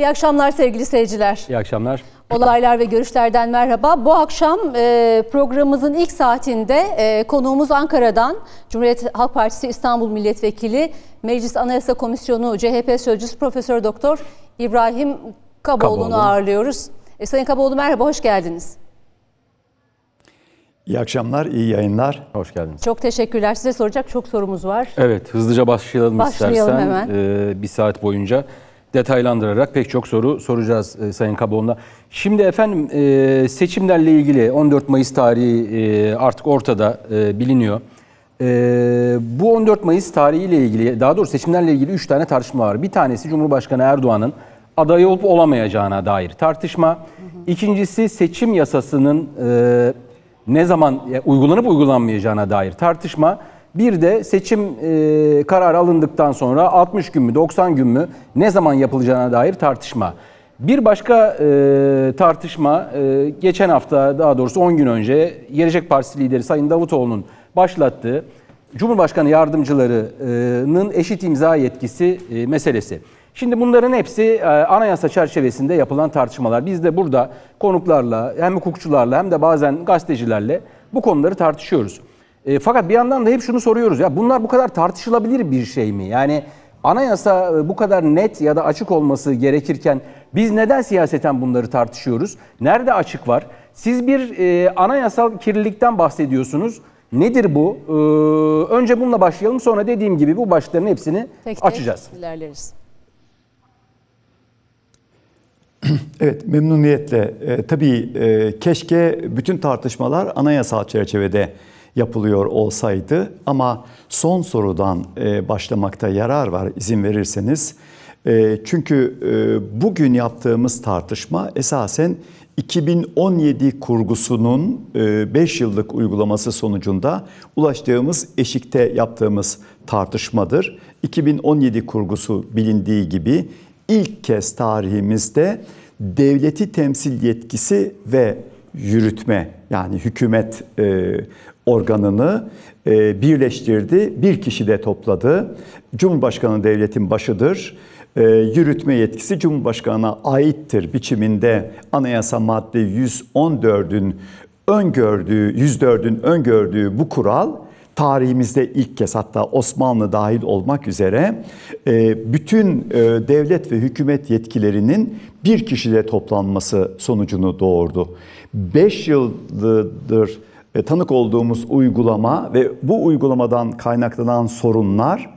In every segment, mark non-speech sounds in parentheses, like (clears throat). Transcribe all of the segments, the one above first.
İyi akşamlar sevgili seyirciler. İyi akşamlar. Olaylar ve görüşlerden merhaba. Bu akşam e, programımızın ilk saatinde e, konuğumuz Ankara'dan Cumhuriyet Halk Partisi İstanbul Milletvekili Meclis Anayasa Komisyonu CHP Sözcüsü Profesör Doktor İbrahim Kaboğlu'nu Kaboğlu. ağırlıyoruz. E, Sayın Kaboğlu merhaba, hoş geldiniz. İyi akşamlar, iyi yayınlar. Hoş geldiniz. Çok teşekkürler. Size soracak çok sorumuz var. Evet, hızlıca başlayalım, başlayalım istersen. Hemen. Ee, bir saat boyunca detaylandırarak pek çok soru soracağız e, Sayın Kaboğlu'na. Şimdi efendim e, seçimlerle ilgili 14 Mayıs tarihi e, artık ortada biliniyor. bu 14 Mayıs tarihiyle ilgili daha doğrusu seçimlerle ilgili 3 tane tartışma var. Bir tanesi Cumhurbaşkanı Erdoğan'ın aday olup olamayacağına dair tartışma. İkincisi seçim yasasının ne zaman uygulanıp uygulanmayacağına dair tartışma. Bir de seçim e, kararı alındıktan sonra 60 gün mü 90 gün mü ne zaman yapılacağına dair tartışma. Bir başka e, tartışma e, geçen hafta daha doğrusu 10 gün önce Gelecek Partisi lideri Sayın Davutoğlu'nun başlattığı Cumhurbaşkanı yardımcılarının eşit imza yetkisi e, meselesi. Şimdi bunların hepsi e, anayasa çerçevesinde yapılan tartışmalar. Biz de burada konuklarla hem hukukçularla hem de bazen gazetecilerle bu konuları tartışıyoruz. E, fakat bir yandan da hep şunu soruyoruz ya bunlar bu kadar tartışılabilir bir şey mi? Yani anayasa e, bu kadar net ya da açık olması gerekirken biz neden siyaseten bunları tartışıyoruz? Nerede açık var? Siz bir e, anayasal kirlilikten bahsediyorsunuz. Nedir bu? Ee, önce bununla başlayalım sonra dediğim gibi bu başlıkların hepsini tek açacağız. Tek ilerleriz. (clears throat) Evet memnuniyetle. E, tabii e, keşke bütün tartışmalar anayasal çerçevede yapılıyor olsaydı ama son sorudan e, başlamakta yarar var izin verirseniz. E, çünkü e, bugün yaptığımız tartışma esasen 2017 kurgusunun 5 yıllık uygulaması sonucunda ulaştığımız eşikte yaptığımız tartışmadır. 2017 kurgusu bilindiği gibi ilk kez tarihimizde devleti temsil yetkisi ve yürütme yani hükümet organını e, birleştirdi, bir kişi de topladı. Cumhurbaşkanı devletin başıdır. E, yürütme yetkisi Cumhurbaşkanı'na aittir biçiminde anayasa madde 114'ün öngördüğü, 104'ün öngördüğü bu kural tarihimizde ilk kez hatta Osmanlı dahil olmak üzere e, bütün devlet ve hükümet yetkilerinin bir kişide toplanması sonucunu doğurdu. Beş yıldır tanık olduğumuz uygulama ve bu uygulamadan kaynaklanan sorunlar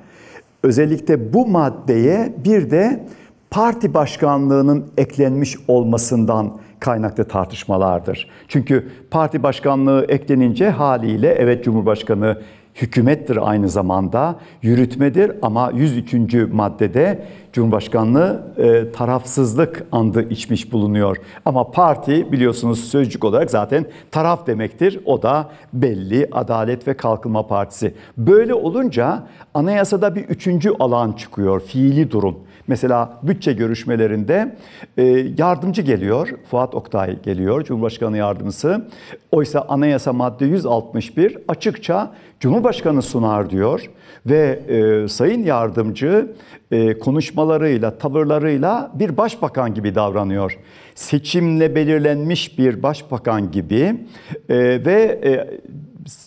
özellikle bu maddeye bir de parti başkanlığının eklenmiş olmasından kaynaklı tartışmalardır. Çünkü parti başkanlığı eklenince haliyle evet Cumhurbaşkanı hükümettir aynı zamanda, yürütmedir ama 103. maddede Cumhurbaşkanlığı e, tarafsızlık andı içmiş bulunuyor. Ama parti biliyorsunuz sözcük olarak zaten taraf demektir. O da belli Adalet ve Kalkınma Partisi. Böyle olunca anayasada bir üçüncü alan çıkıyor, fiili durum. Mesela bütçe görüşmelerinde e, yardımcı geliyor, Fuat Oktay geliyor, Cumhurbaşkanı yardımcısı. Oysa anayasa madde 161 açıkça Cumhurbaşkanı sunar diyor. Ve e, Sayın Yardımcı e, konuşmalarıyla, tavırlarıyla bir başbakan gibi davranıyor. Seçimle belirlenmiş bir başbakan gibi e, ve... E,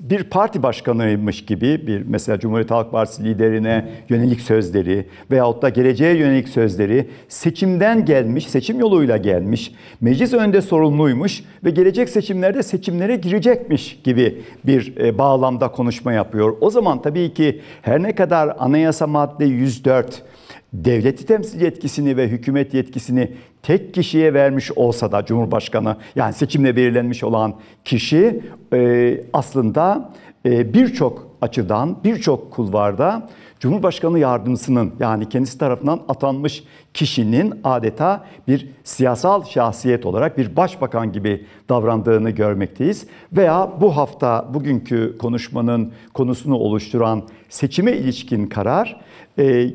bir parti başkanıymış gibi bir mesela Cumhuriyet Halk Partisi liderine yönelik sözleri veyahut da geleceğe yönelik sözleri seçimden gelmiş, seçim yoluyla gelmiş, meclis önünde sorumluymuş ve gelecek seçimlerde seçimlere girecekmiş gibi bir e, bağlamda konuşma yapıyor. O zaman tabii ki her ne kadar anayasa madde 104 devleti temsil yetkisini ve hükümet yetkisini tek kişiye vermiş olsa da Cumhurbaşkanı yani seçimle belirlenmiş olan kişi e, aslında e, birçok açıdan birçok kulvarda Cumhurbaşkanı yardımcısının yani kendisi tarafından atanmış kişinin adeta bir siyasal şahsiyet olarak bir başbakan gibi davrandığını görmekteyiz. Veya bu hafta bugünkü konuşmanın konusunu oluşturan seçime ilişkin karar e,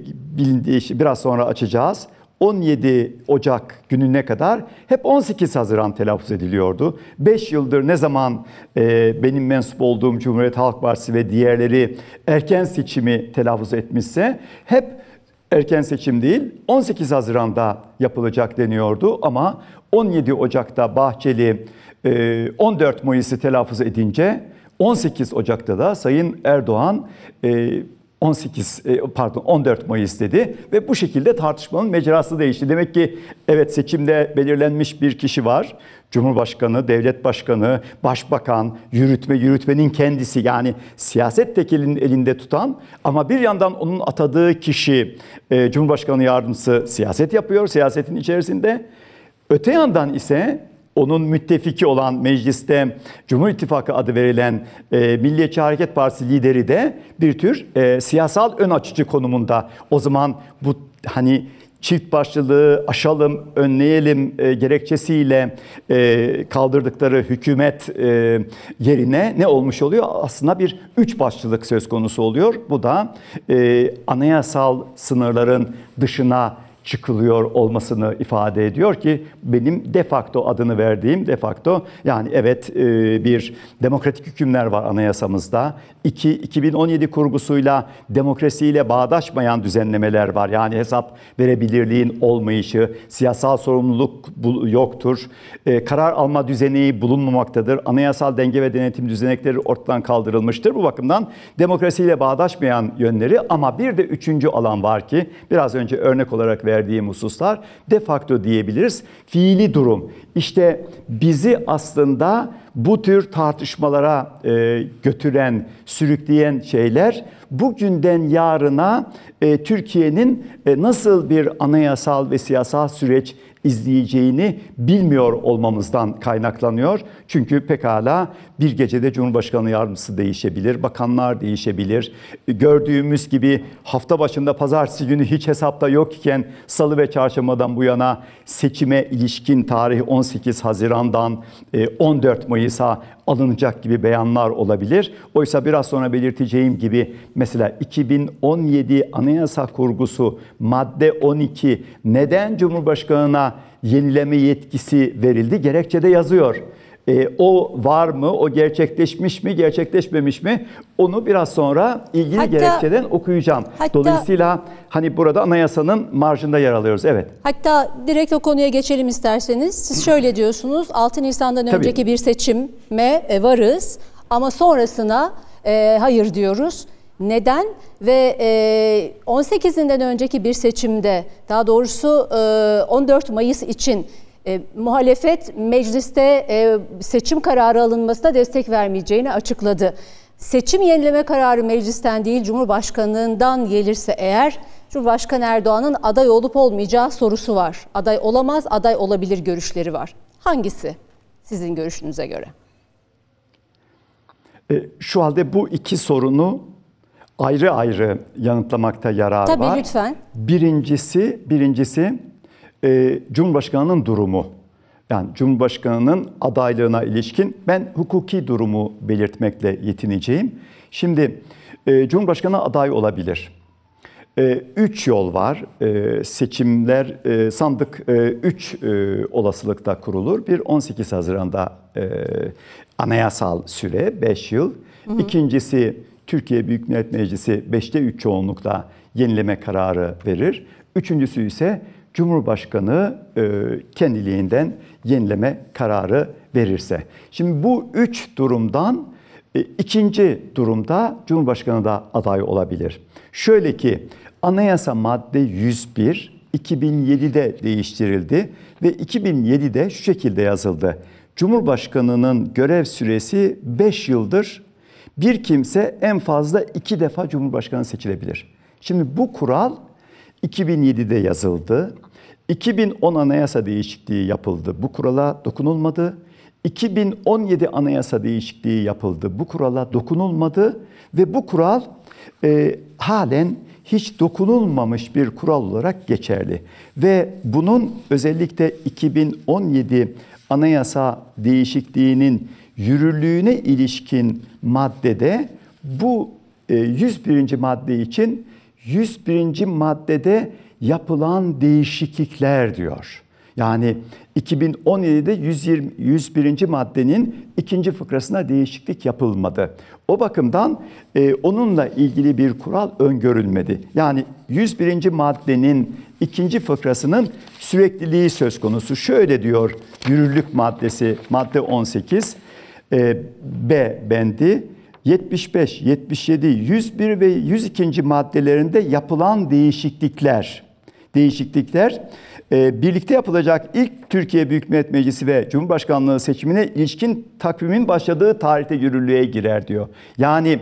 biraz sonra açacağız. 17 Ocak gününe kadar hep 18 Haziran telaffuz ediliyordu. 5 yıldır ne zaman e, benim mensup olduğum Cumhuriyet Halk Partisi ve diğerleri erken seçimi telaffuz etmişse hep erken seçim değil 18 Haziran'da yapılacak deniyordu ama 17 Ocak'ta Bahçeli e, 14 Mayıs'ı telaffuz edince 18 Ocak'ta da Sayın Erdoğan e, 18 e, pardon 14 Mayıs dedi ve bu şekilde tartışmanın mecrası değişti. Demek ki evet seçimde belirlenmiş bir kişi var. Cumhurbaşkanı, devlet başkanı, başbakan, yürütme, yürütmenin kendisi yani siyaset tekelinin elinde tutan ama bir yandan onun atadığı kişi e, Cumhurbaşkanı yardımcısı siyaset yapıyor siyasetin içerisinde. Öte yandan ise onun müttefiki olan mecliste Cumhur İttifakı adı verilen e, Milliyetçi Hareket Partisi lideri de bir tür e, siyasal ön açıcı konumunda. O zaman bu hani çift başlılığı aşalım, önleyelim e, gerekçesiyle e, kaldırdıkları hükümet e, yerine ne olmuş oluyor? Aslında bir üç başlılık söz konusu oluyor. Bu da e, anayasal sınırların dışına çıkılıyor olmasını ifade ediyor ki benim de facto adını verdiğim de facto yani evet e, bir demokratik hükümler var anayasamızda. 2 2017 kurgusuyla demokrasiyle bağdaşmayan düzenlemeler var. Yani hesap verebilirliğin olmayışı, siyasal sorumluluk yoktur. E, karar alma düzeni bulunmamaktadır. Anayasal denge ve denetim düzenekleri ortadan kaldırılmıştır. Bu bakımdan demokrasiyle bağdaşmayan yönleri ama bir de üçüncü alan var ki biraz önce örnek olarak verdiğim verdiğim hususlar de facto diyebiliriz. Fiili durum. İşte bizi aslında bu tür tartışmalara e, götüren, sürükleyen şeyler bugünden yarına e, Türkiye'nin e, nasıl bir anayasal ve siyasal süreç izleyeceğini bilmiyor olmamızdan kaynaklanıyor. Çünkü pekala bir gecede Cumhurbaşkanı yardımcısı değişebilir, bakanlar değişebilir. Gördüğümüz gibi hafta başında pazartesi günü hiç hesapta yok iken salı ve çarşambadan bu yana seçime ilişkin tarih 18 Haziran'dan 14 e, Mayıs'a alınacak gibi beyanlar olabilir. Oysa biraz sonra belirteceğim gibi mesela 2017 Anayasa Kurgusu madde 12 neden Cumhurbaşkanına yenileme yetkisi verildi. gerekçe de yazıyor. E, o var mı, o gerçekleşmiş mi, gerçekleşmemiş mi onu biraz sonra ilgili hatta, gerekçeden okuyacağım. Hatta, Dolayısıyla hani burada anayasanın marjında yer alıyoruz. Evet. Hatta direkt o konuya geçelim isterseniz. Siz şöyle diyorsunuz 6 Nisan'dan önceki Tabii. bir seçime varız ama sonrasına e, hayır diyoruz. Neden? Ve e, 18'inden önceki bir seçimde, daha doğrusu e, 14 Mayıs için e, muhalefet mecliste e, seçim kararı alınmasına destek vermeyeceğini açıkladı. Seçim yenileme kararı meclisten değil Cumhurbaşkanlığından gelirse eğer Cumhurbaşkanı Erdoğan'ın aday olup olmayacağı sorusu var. Aday olamaz, aday olabilir görüşleri var. Hangisi sizin görüşünüze göre? E, şu halde bu iki sorunu ayrı ayrı yanıtlamakta yarar Tabii, var. Tabii lütfen. Birincisi, birincisi e, Cumhurbaşkanı'nın durumu. Yani Cumhurbaşkanı'nın adaylığına ilişkin ben hukuki durumu belirtmekle yetineceğim. Şimdi e, Cumhurbaşkanı aday olabilir. E, üç yol var. E, seçimler, e, sandık e, üç e, olasılıkta kurulur. Bir 18 Haziran'da e, anayasal süre 5 yıl. Hı hı. İkincisi Türkiye Büyük Millet Meclisi 5'te 3 çoğunlukla yenileme kararı verir. Üçüncüsü ise Cumhurbaşkanı e, kendiliğinden yenileme kararı verirse. Şimdi bu üç durumdan e, ikinci durumda Cumhurbaşkanı da aday olabilir. Şöyle ki anayasa madde 101 2007'de değiştirildi ve 2007'de şu şekilde yazıldı. Cumhurbaşkanının görev süresi 5 yıldır bir kimse en fazla iki defa Cumhurbaşkanı seçilebilir. Şimdi bu kural 2007'de yazıldı. 2010 anayasa değişikliği yapıldı. Bu kurala dokunulmadı. 2017 anayasa değişikliği yapıldı. Bu kurala dokunulmadı ve bu kural e, halen hiç dokunulmamış bir kural olarak geçerli. Ve bunun özellikle 2017 anayasa değişikliğinin yürürlüğüne ilişkin maddede bu 101. E, madde için 101. maddede yapılan değişiklikler diyor. Yani 2017'de 120, 101. maddenin ikinci fıkrasına değişiklik yapılmadı. O bakımdan e, onunla ilgili bir kural öngörülmedi. Yani 101. maddenin ikinci fıkrasının sürekliliği söz konusu. Şöyle diyor yürürlük maddesi madde 18. E, B bendi 75, 77, 101 ve 102. maddelerinde yapılan değişiklikler değişiklikler e, birlikte yapılacak ilk Türkiye Büyük Millet Meclisi ve Cumhurbaşkanlığı seçimine ilişkin takvimin başladığı tarihte yürürlüğe girer diyor. Yani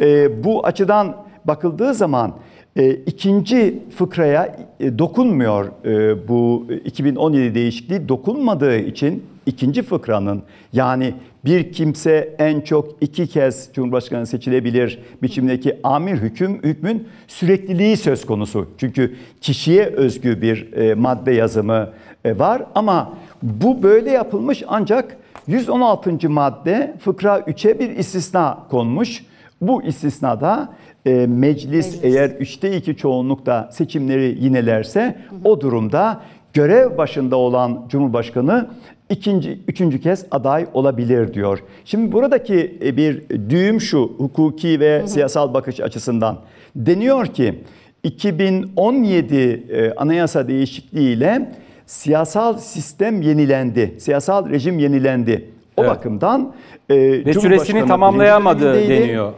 e, bu açıdan bakıldığı zaman e, ikinci fıkraya e, dokunmuyor e, bu 2017 değişikliği dokunmadığı için ikinci fıkranın yani bir kimse en çok iki kez Cumhurbaşkanı seçilebilir biçimdeki amir hüküm hükmün sürekliliği söz konusu. Çünkü kişiye özgü bir e, madde yazımı e, var ama bu böyle yapılmış ancak 116. madde fıkra 3'e bir istisna konmuş. Bu istisnada e, meclis, meclis eğer 3'te 2 çoğunlukta seçimleri yinelerse hı hı. o durumda görev başında olan Cumhurbaşkanı ikinci, üçüncü kez aday olabilir diyor. Şimdi buradaki e, bir düğüm şu hukuki ve siyasal bakış açısından. Deniyor ki 2017 e, anayasa değişikliğiyle siyasal sistem yenilendi, siyasal rejim yenilendi. O evet. bakımdan e, ve süresini tamamlayamadı deniyor.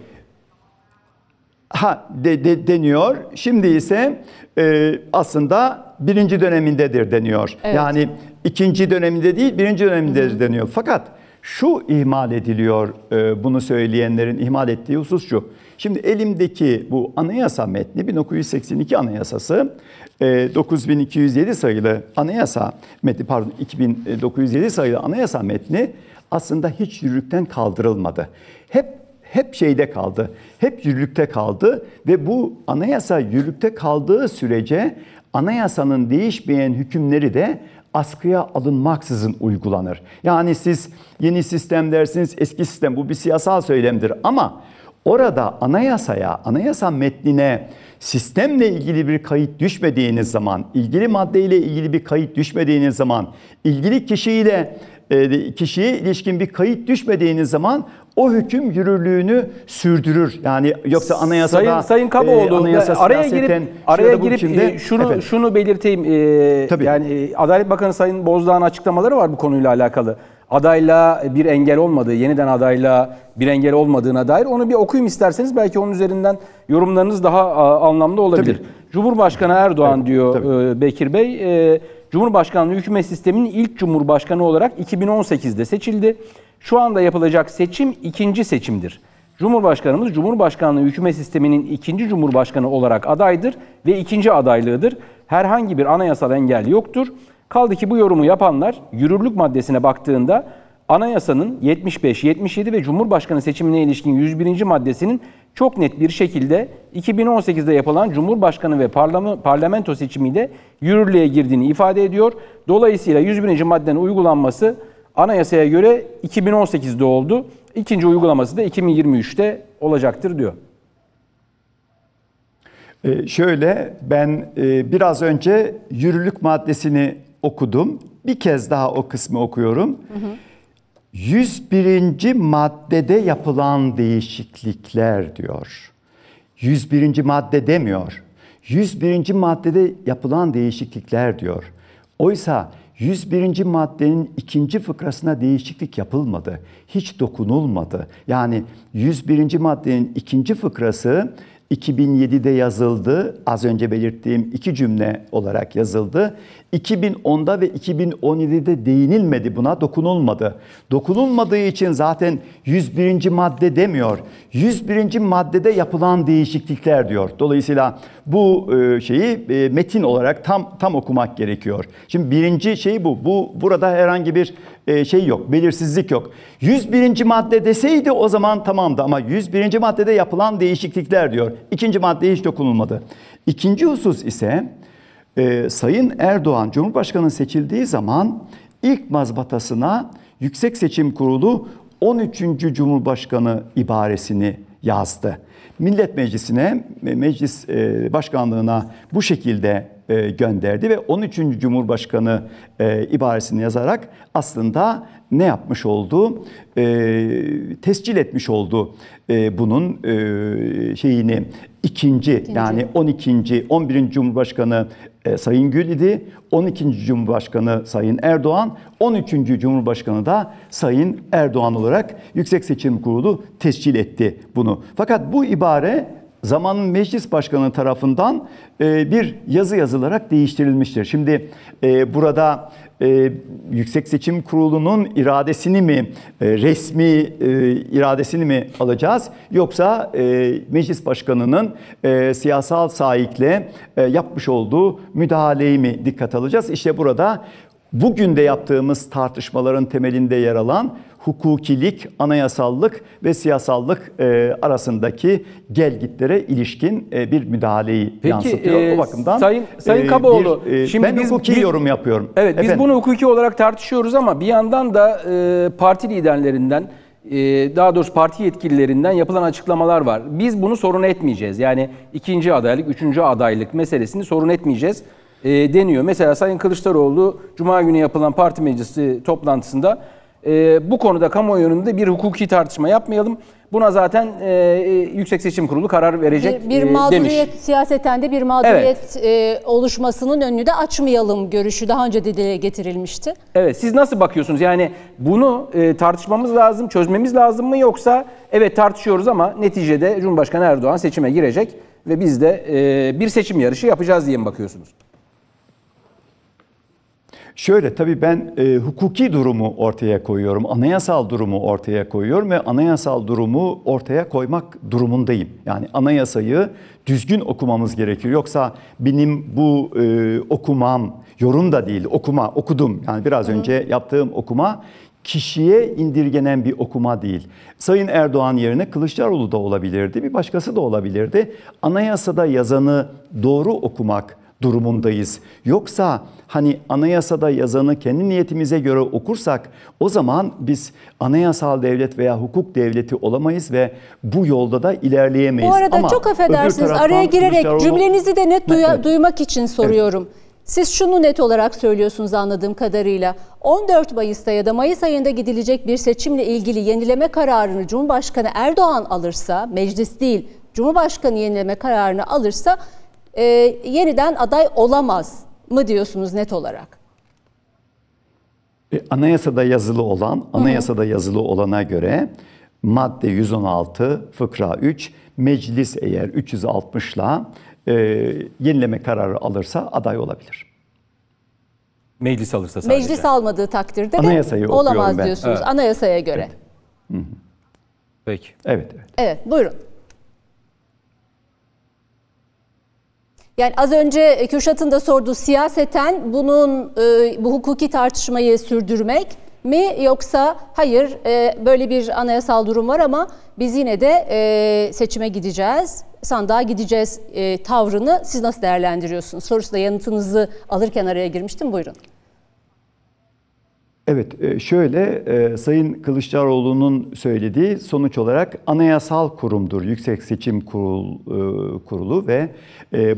Ha de, de, deniyor. Şimdi ise e, aslında birinci dönemindedir deniyor. Evet. Yani ikinci döneminde değil birinci döneminde hı deniyor. Fakat şu ihmal ediliyor e, bunu söyleyenlerin ihmal ettiği husus şu. Şimdi elimdeki bu anayasa metni 1982 anayasası 9207 e, sayılı anayasa metni pardon 2907 sayılı anayasa metni aslında hiç yürürlükten kaldırılmadı. Hep hep şeyde kaldı. Hep yürürlükte kaldı ve bu anayasa yürürlükte kaldığı sürece Anayasanın değişmeyen hükümleri de askıya alınmaksızın uygulanır. Yani siz yeni sistem dersiniz, eski sistem bu bir siyasal söylemdir ama orada anayasaya, anayasa metnine sistemle ilgili bir kayıt düşmediğiniz zaman, ilgili maddeyle ilgili bir kayıt düşmediğiniz zaman, ilgili kişiyle e, kişiye ilişkin bir kayıt düşmediğiniz zaman o hüküm yürürlüğünü sürdürür. Yani yoksa anayasada Sayın, Sayın Kaboğlu e, anayasa araya girip araya girip e, şunu efendim. şunu belirteyim. E, Tabii. yani e, Adalet Bakanı Sayın Bozdağ'ın açıklamaları var bu konuyla alakalı. Adayla bir engel olmadığı, yeniden adayla bir engel olmadığına dair onu bir okuyayım isterseniz belki onun üzerinden yorumlarınız daha a, anlamlı olabilir. Tabii. Cumhurbaşkanı Erdoğan evet, diyor tabii. E, Bekir Bey, e, Cumhurbaşkanlığı hükümet sisteminin ilk cumhurbaşkanı olarak 2018'de seçildi. Şu anda yapılacak seçim ikinci seçimdir. Cumhurbaşkanımız Cumhurbaşkanlığı hükümet sisteminin ikinci cumhurbaşkanı olarak adaydır ve ikinci adaylığıdır. Herhangi bir anayasal engel yoktur. Kaldı ki bu yorumu yapanlar yürürlük maddesine baktığında anayasanın 75, 77 ve Cumhurbaşkanı seçimine ilişkin 101. maddesinin çok net bir şekilde 2018'de yapılan Cumhurbaşkanı ve parlamento seçimiyle yürürlüğe girdiğini ifade ediyor. Dolayısıyla 101. maddenin uygulanması Anayasaya göre 2018'de oldu. İkinci uygulaması da 2023'te olacaktır diyor. Ee, şöyle ben e, biraz önce yürürlük maddesini okudum. Bir kez daha o kısmı okuyorum. Hı hı. 101. maddede yapılan değişiklikler diyor. 101. madde demiyor. 101. maddede yapılan değişiklikler diyor. Oysa 101. maddenin ikinci fıkrasına değişiklik yapılmadı. Hiç dokunulmadı. Yani 101. maddenin ikinci fıkrası 2007'de yazıldı. Az önce belirttiğim iki cümle olarak yazıldı. 2010'da ve 2017'de değinilmedi buna, dokunulmadı. Dokunulmadığı için zaten 101. madde demiyor. 101. maddede yapılan değişiklikler diyor. Dolayısıyla bu e, şeyi e, metin olarak tam tam okumak gerekiyor. Şimdi birinci şey bu. Bu burada herhangi bir e, şey yok, belirsizlik yok. 101. madde deseydi o zaman tamamdı ama 101. maddede yapılan değişiklikler diyor. İkinci madde hiç dokunulmadı. İkinci husus ise e, Sayın Erdoğan Cumhurbaşkanı seçildiği zaman ilk mazbatasına Yüksek Seçim Kurulu 13. Cumhurbaşkanı ibaresini yazdı. Millet Meclisi'ne, meclis e, başkanlığına bu şekilde e, gönderdi ve 13. Cumhurbaşkanı e, ibaresini yazarak aslında ne yapmış oldu? E, tescil etmiş oldu e, bunun e, şeyini ikinci, ikinci yani 12. 11. Cumhurbaşkanı e, Sayın Gül idi. 12. Cumhurbaşkanı Sayın Erdoğan, 13. Cumhurbaşkanı da Sayın Erdoğan olarak Yüksek Seçim Kurulu tescil etti bunu. Fakat bu ibare zamanın meclis başkanı tarafından e, bir yazı yazılarak değiştirilmiştir. Şimdi e, burada e, Yüksek Seçim Kurulu'nun iradesini mi, e, resmi e, iradesini mi alacağız yoksa e, meclis başkanının e, siyasal sahikle e, yapmış olduğu müdahaleyi mi dikkat alacağız? İşte burada bugün de yaptığımız tartışmaların temelinde yer alan hukukilik, anayasallık ve siyasallık e, arasındaki gelgitlere ilişkin e, bir müdahaleyi Peki, yansıtıyor. E, o bakımdan Sayın Sayın e, Kaboğlu bir, e, şimdi ben biz, hukuki biz, yorum yapıyorum. Evet Efendim, biz bunu hukuki olarak tartışıyoruz ama bir yandan da e, parti liderlerinden e, daha doğrusu parti yetkililerinden yapılan açıklamalar var. Biz bunu sorun etmeyeceğiz. Yani ikinci adaylık, üçüncü adaylık meselesini sorun etmeyeceğiz e, deniyor. Mesela Sayın Kılıçdaroğlu Cuma günü yapılan parti meclisi toplantısında e, bu konuda kamuoyu önünde bir hukuki tartışma yapmayalım. Buna zaten e, e Yüksek Seçim Kurulu karar verecek demiş. bir mağduriyet, e, demiş. Siyaseten de bir mağduriyet evet. e, oluşmasının önünü de açmayalım görüşü daha önce de dile getirilmişti. Evet siz nasıl bakıyorsunuz? Yani bunu e, tartışmamız lazım, çözmemiz lazım mı yoksa evet tartışıyoruz ama neticede Cumhurbaşkanı Erdoğan seçime girecek ve biz de e, bir seçim yarışı yapacağız diye mi bakıyorsunuz? Şöyle tabii ben e, hukuki durumu ortaya koyuyorum, anayasal durumu ortaya koyuyorum ve anayasal durumu ortaya koymak durumundayım. Yani anayasayı düzgün okumamız gerekiyor. Yoksa benim bu e, okumam, yorum da değil, okuma, okudum. Yani biraz Hı. önce yaptığım okuma kişiye indirgenen bir okuma değil. Sayın Erdoğan yerine Kılıçdaroğlu da olabilirdi, bir başkası da olabilirdi. Anayasada yazanı doğru okumak, durumundayız. Yoksa hani anayasada yazanı kendi niyetimize göre okursak o zaman biz anayasal devlet veya hukuk devleti olamayız ve bu yolda da ilerleyemeyiz. Bu arada Ama çok affedersiniz araya girerek Kılıçdaroğlu... cümlenizi de net duya, duymak için soruyorum. Evet. Siz şunu net olarak söylüyorsunuz anladığım kadarıyla. 14 Mayıs'ta ya da Mayıs ayında gidilecek bir seçimle ilgili yenileme kararını Cumhurbaşkanı Erdoğan alırsa, meclis değil, Cumhurbaşkanı yenileme kararını alırsa e, yeniden aday olamaz mı diyorsunuz net olarak? E, anayasada yazılı olan, anayasada Hı-hı. yazılı olana göre madde 116 fıkra 3 meclis eğer 360'la e, yenileme kararı alırsa aday olabilir. Meclis alırsa sadece. Meclis almadığı takdirde Anayasayı olamaz ben. diyorsunuz evet. anayasaya göre. Evet. Peki. Evet, evet. Evet, buyurun. Yani az önce e, Kürşat'ın da sorduğu siyaseten bunun e, bu hukuki tartışmayı sürdürmek mi yoksa hayır e, böyle bir anayasal durum var ama biz yine de seçime gideceğiz, sandığa gideceğiz tavrını siz nasıl değerlendiriyorsunuz? Sorusuna yanıtınızı alırken araya girmiştim buyurun. Evet, e, şöyle e, Sayın Kılıçdaroğlu'nun söylediği sonuç olarak anayasal kurumdur Yüksek Seçim e, Kurulu ve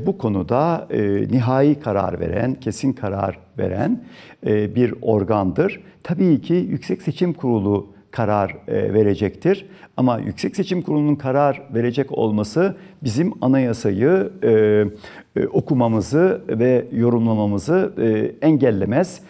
bu konuda nihai karar veren, kesin karar veren bir organdır. Tabii ki Yüksek Seçim Kurulu karar e, verecektir. Ama Yüksek Seçim Kurulu'nun karar verecek olması bizim anayasayı e, e, okumamızı ve yorumlamamızı engellemez.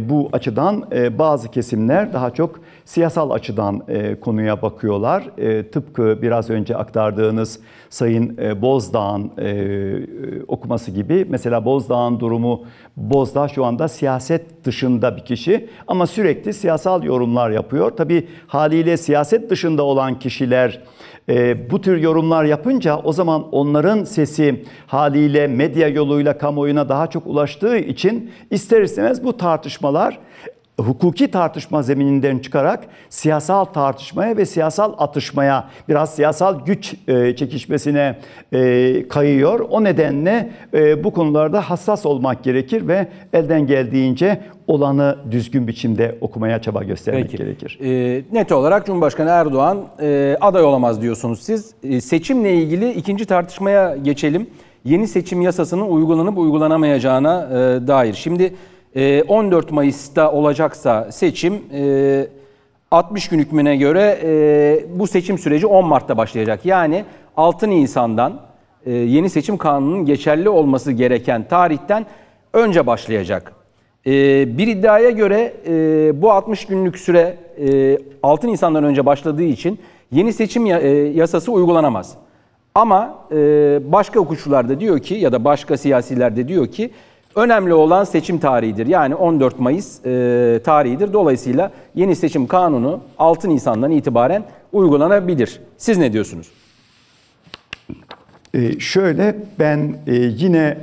Bu açıdan bazı kesimler daha çok siyasal açıdan e, konuya bakıyorlar. E, tıpkı biraz önce aktardığınız Sayın e, Bozdağ'ın e, e okuması gibi. Mesela Bozdağ'ın durumu, Bozdağ şu anda siyaset dışında bir kişi ama sürekli siyasal yorumlar yapıyor. Tabii haliyle siyaset dışında olan kişiler e, bu tür yorumlar yapınca o zaman onların sesi haliyle medya yoluyla kamuoyuna daha çok ulaştığı için ister istemez bu tartışmalar hukuki tartışma zemininden çıkarak siyasal tartışmaya ve siyasal atışmaya, biraz siyasal güç e, çekişmesine e, kayıyor. O nedenle e, bu konularda hassas olmak gerekir ve elden geldiğince olanı düzgün biçimde okumaya çaba göstermek Peki. gerekir. E, net olarak Cumhurbaşkanı Erdoğan e, aday olamaz diyorsunuz siz. E, seçimle ilgili ikinci tartışmaya geçelim. Yeni seçim yasasının uygulanıp uygulanamayacağına e, dair. Şimdi 14 ee, Mayıs'ta olacaksa seçim 60 e, gün hükmüne göre e, bu seçim süreci 10 Mart'ta başlayacak. Yani 6 Nisan'dan e, yeni seçim kanununun geçerli olması gereken tarihten önce başlayacak. bir iddiaya göre bu 60 günlük süre e, 6 Nisan'dan önce başladığı için yeni seçim yasası uygulanamaz. Ama başka hukukçular da diyor ki ya da başka siyasiler de diyor ki Önemli olan seçim tarihidir. Yani 14 Mayıs e, tarihidir. Dolayısıyla yeni seçim kanunu 6 Nisan'dan itibaren uygulanabilir. Siz ne diyorsunuz? Ee, şöyle ben e, yine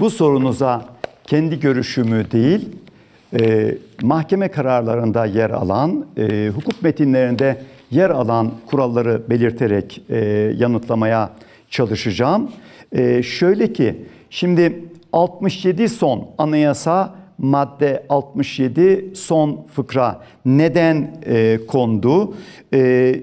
bu sorunuza kendi görüşümü değil, e, mahkeme kararlarında yer alan, e, hukuk metinlerinde yer alan kuralları belirterek e, yanıtlamaya çalışacağım. E, şöyle ki, şimdi 67 son anayasa madde 67 son fıkra neden e, kondu? E,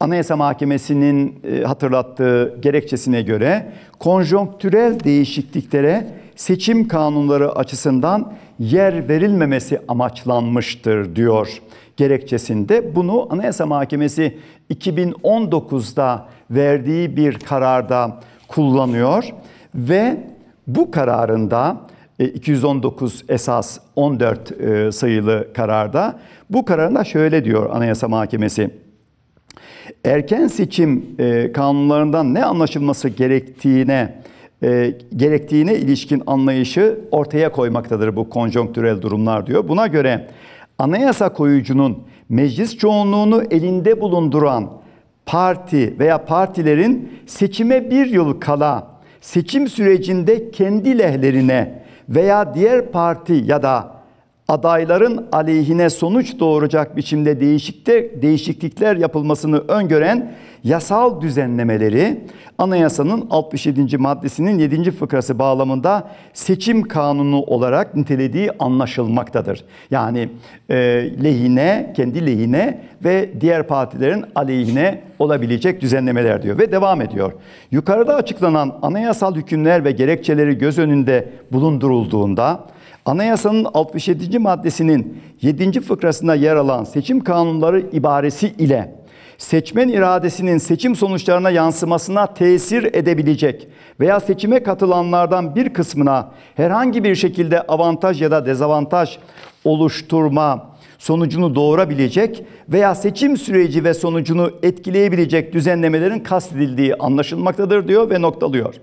Anayasa Mahkemesi'nin e, hatırlattığı gerekçesine göre konjonktürel değişikliklere seçim kanunları açısından yer verilmemesi amaçlanmıştır diyor gerekçesinde. Bunu Anayasa Mahkemesi 2019'da verdiği bir kararda kullanıyor ve bu kararında 219 e, esas 14 e, sayılı kararda bu kararında şöyle diyor Anayasa Mahkemesi. Erken seçim e, kanunlarından ne anlaşılması gerektiğine gerektiğine ilişkin anlayışı ortaya koymaktadır bu konjonktürel durumlar diyor. Buna göre anayasa koyucunun meclis çoğunluğunu elinde bulunduran parti veya partilerin seçime bir yıl kala seçim sürecinde kendi lehlerine veya diğer parti ya da adayların aleyhine sonuç doğuracak biçimde değişikte değişiklikler yapılmasını öngören yasal düzenlemeleri anayasanın 67. maddesinin 7. fıkrası bağlamında seçim kanunu olarak nitelediği anlaşılmaktadır. Yani e, lehine, kendi lehine ve diğer partilerin aleyhine olabilecek düzenlemeler diyor ve devam ediyor. Yukarıda açıklanan anayasal hükümler ve gerekçeleri göz önünde bulundurulduğunda Anayasanın 67. maddesinin 7. fıkrasında yer alan seçim kanunları ibaresi ile seçmen iradesinin seçim sonuçlarına yansımasına tesir edebilecek veya seçime katılanlardan bir kısmına herhangi bir şekilde avantaj ya da dezavantaj oluşturma sonucunu doğurabilecek veya seçim süreci ve sonucunu etkileyebilecek düzenlemelerin kastedildiği anlaşılmaktadır diyor ve noktalıyor.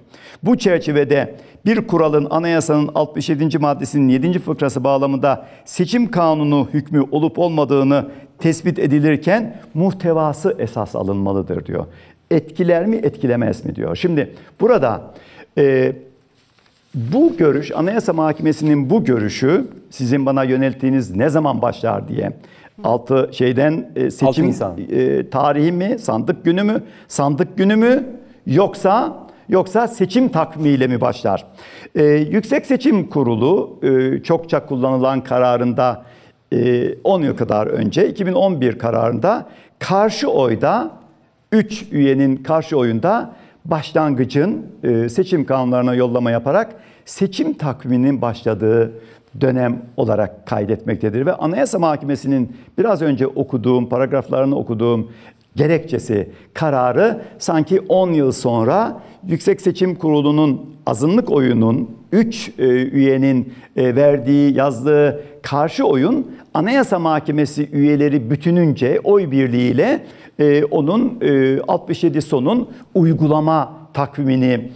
Bu çerçevede bir kuralın anayasanın 67. maddesinin 7. fıkrası bağlamında seçim kanunu hükmü olup olmadığını tespit edilirken muhtevası esas alınmalıdır diyor. Etkiler mi etkilemez mi diyor. Şimdi burada e, bu görüş, Anayasa Mahkemesi'nin bu görüşü sizin bana yönelttiğiniz ne zaman başlar diye. Altı şeyden e, seçim e, tarihi mi, sandık günü mü, sandık günü mü yoksa yoksa seçim takvimiyle mi başlar? E, Yüksek Seçim Kurulu e, çokça kullanılan kararında e, 10 yıl kadar önce 2011 kararında karşı oyda 3 üyenin karşı oyunda başlangıcın e, seçim kanunlarına yollama yaparak seçim takviminin başladığı dönem olarak kaydetmektedir. Ve Anayasa Mahkemesi'nin biraz önce okuduğum, paragraflarını okuduğum gerekçesi, kararı sanki 10 yıl sonra Yüksek Seçim Kurulu'nun azınlık oyunun 3 e, üyenin e, verdiği, yazdığı karşı oyun Anayasa Mahkemesi üyeleri bütününce oy birliğiyle e, onun 67 sonun uygulama takvimini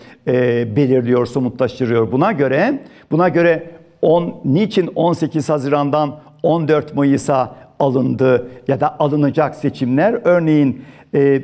belirliyor, somutlaştırıyor. Buna göre buna göre 10 niçin 18 Haziran'dan 14 Mayıs'a alındı ya da alınacak seçimler. Örneğin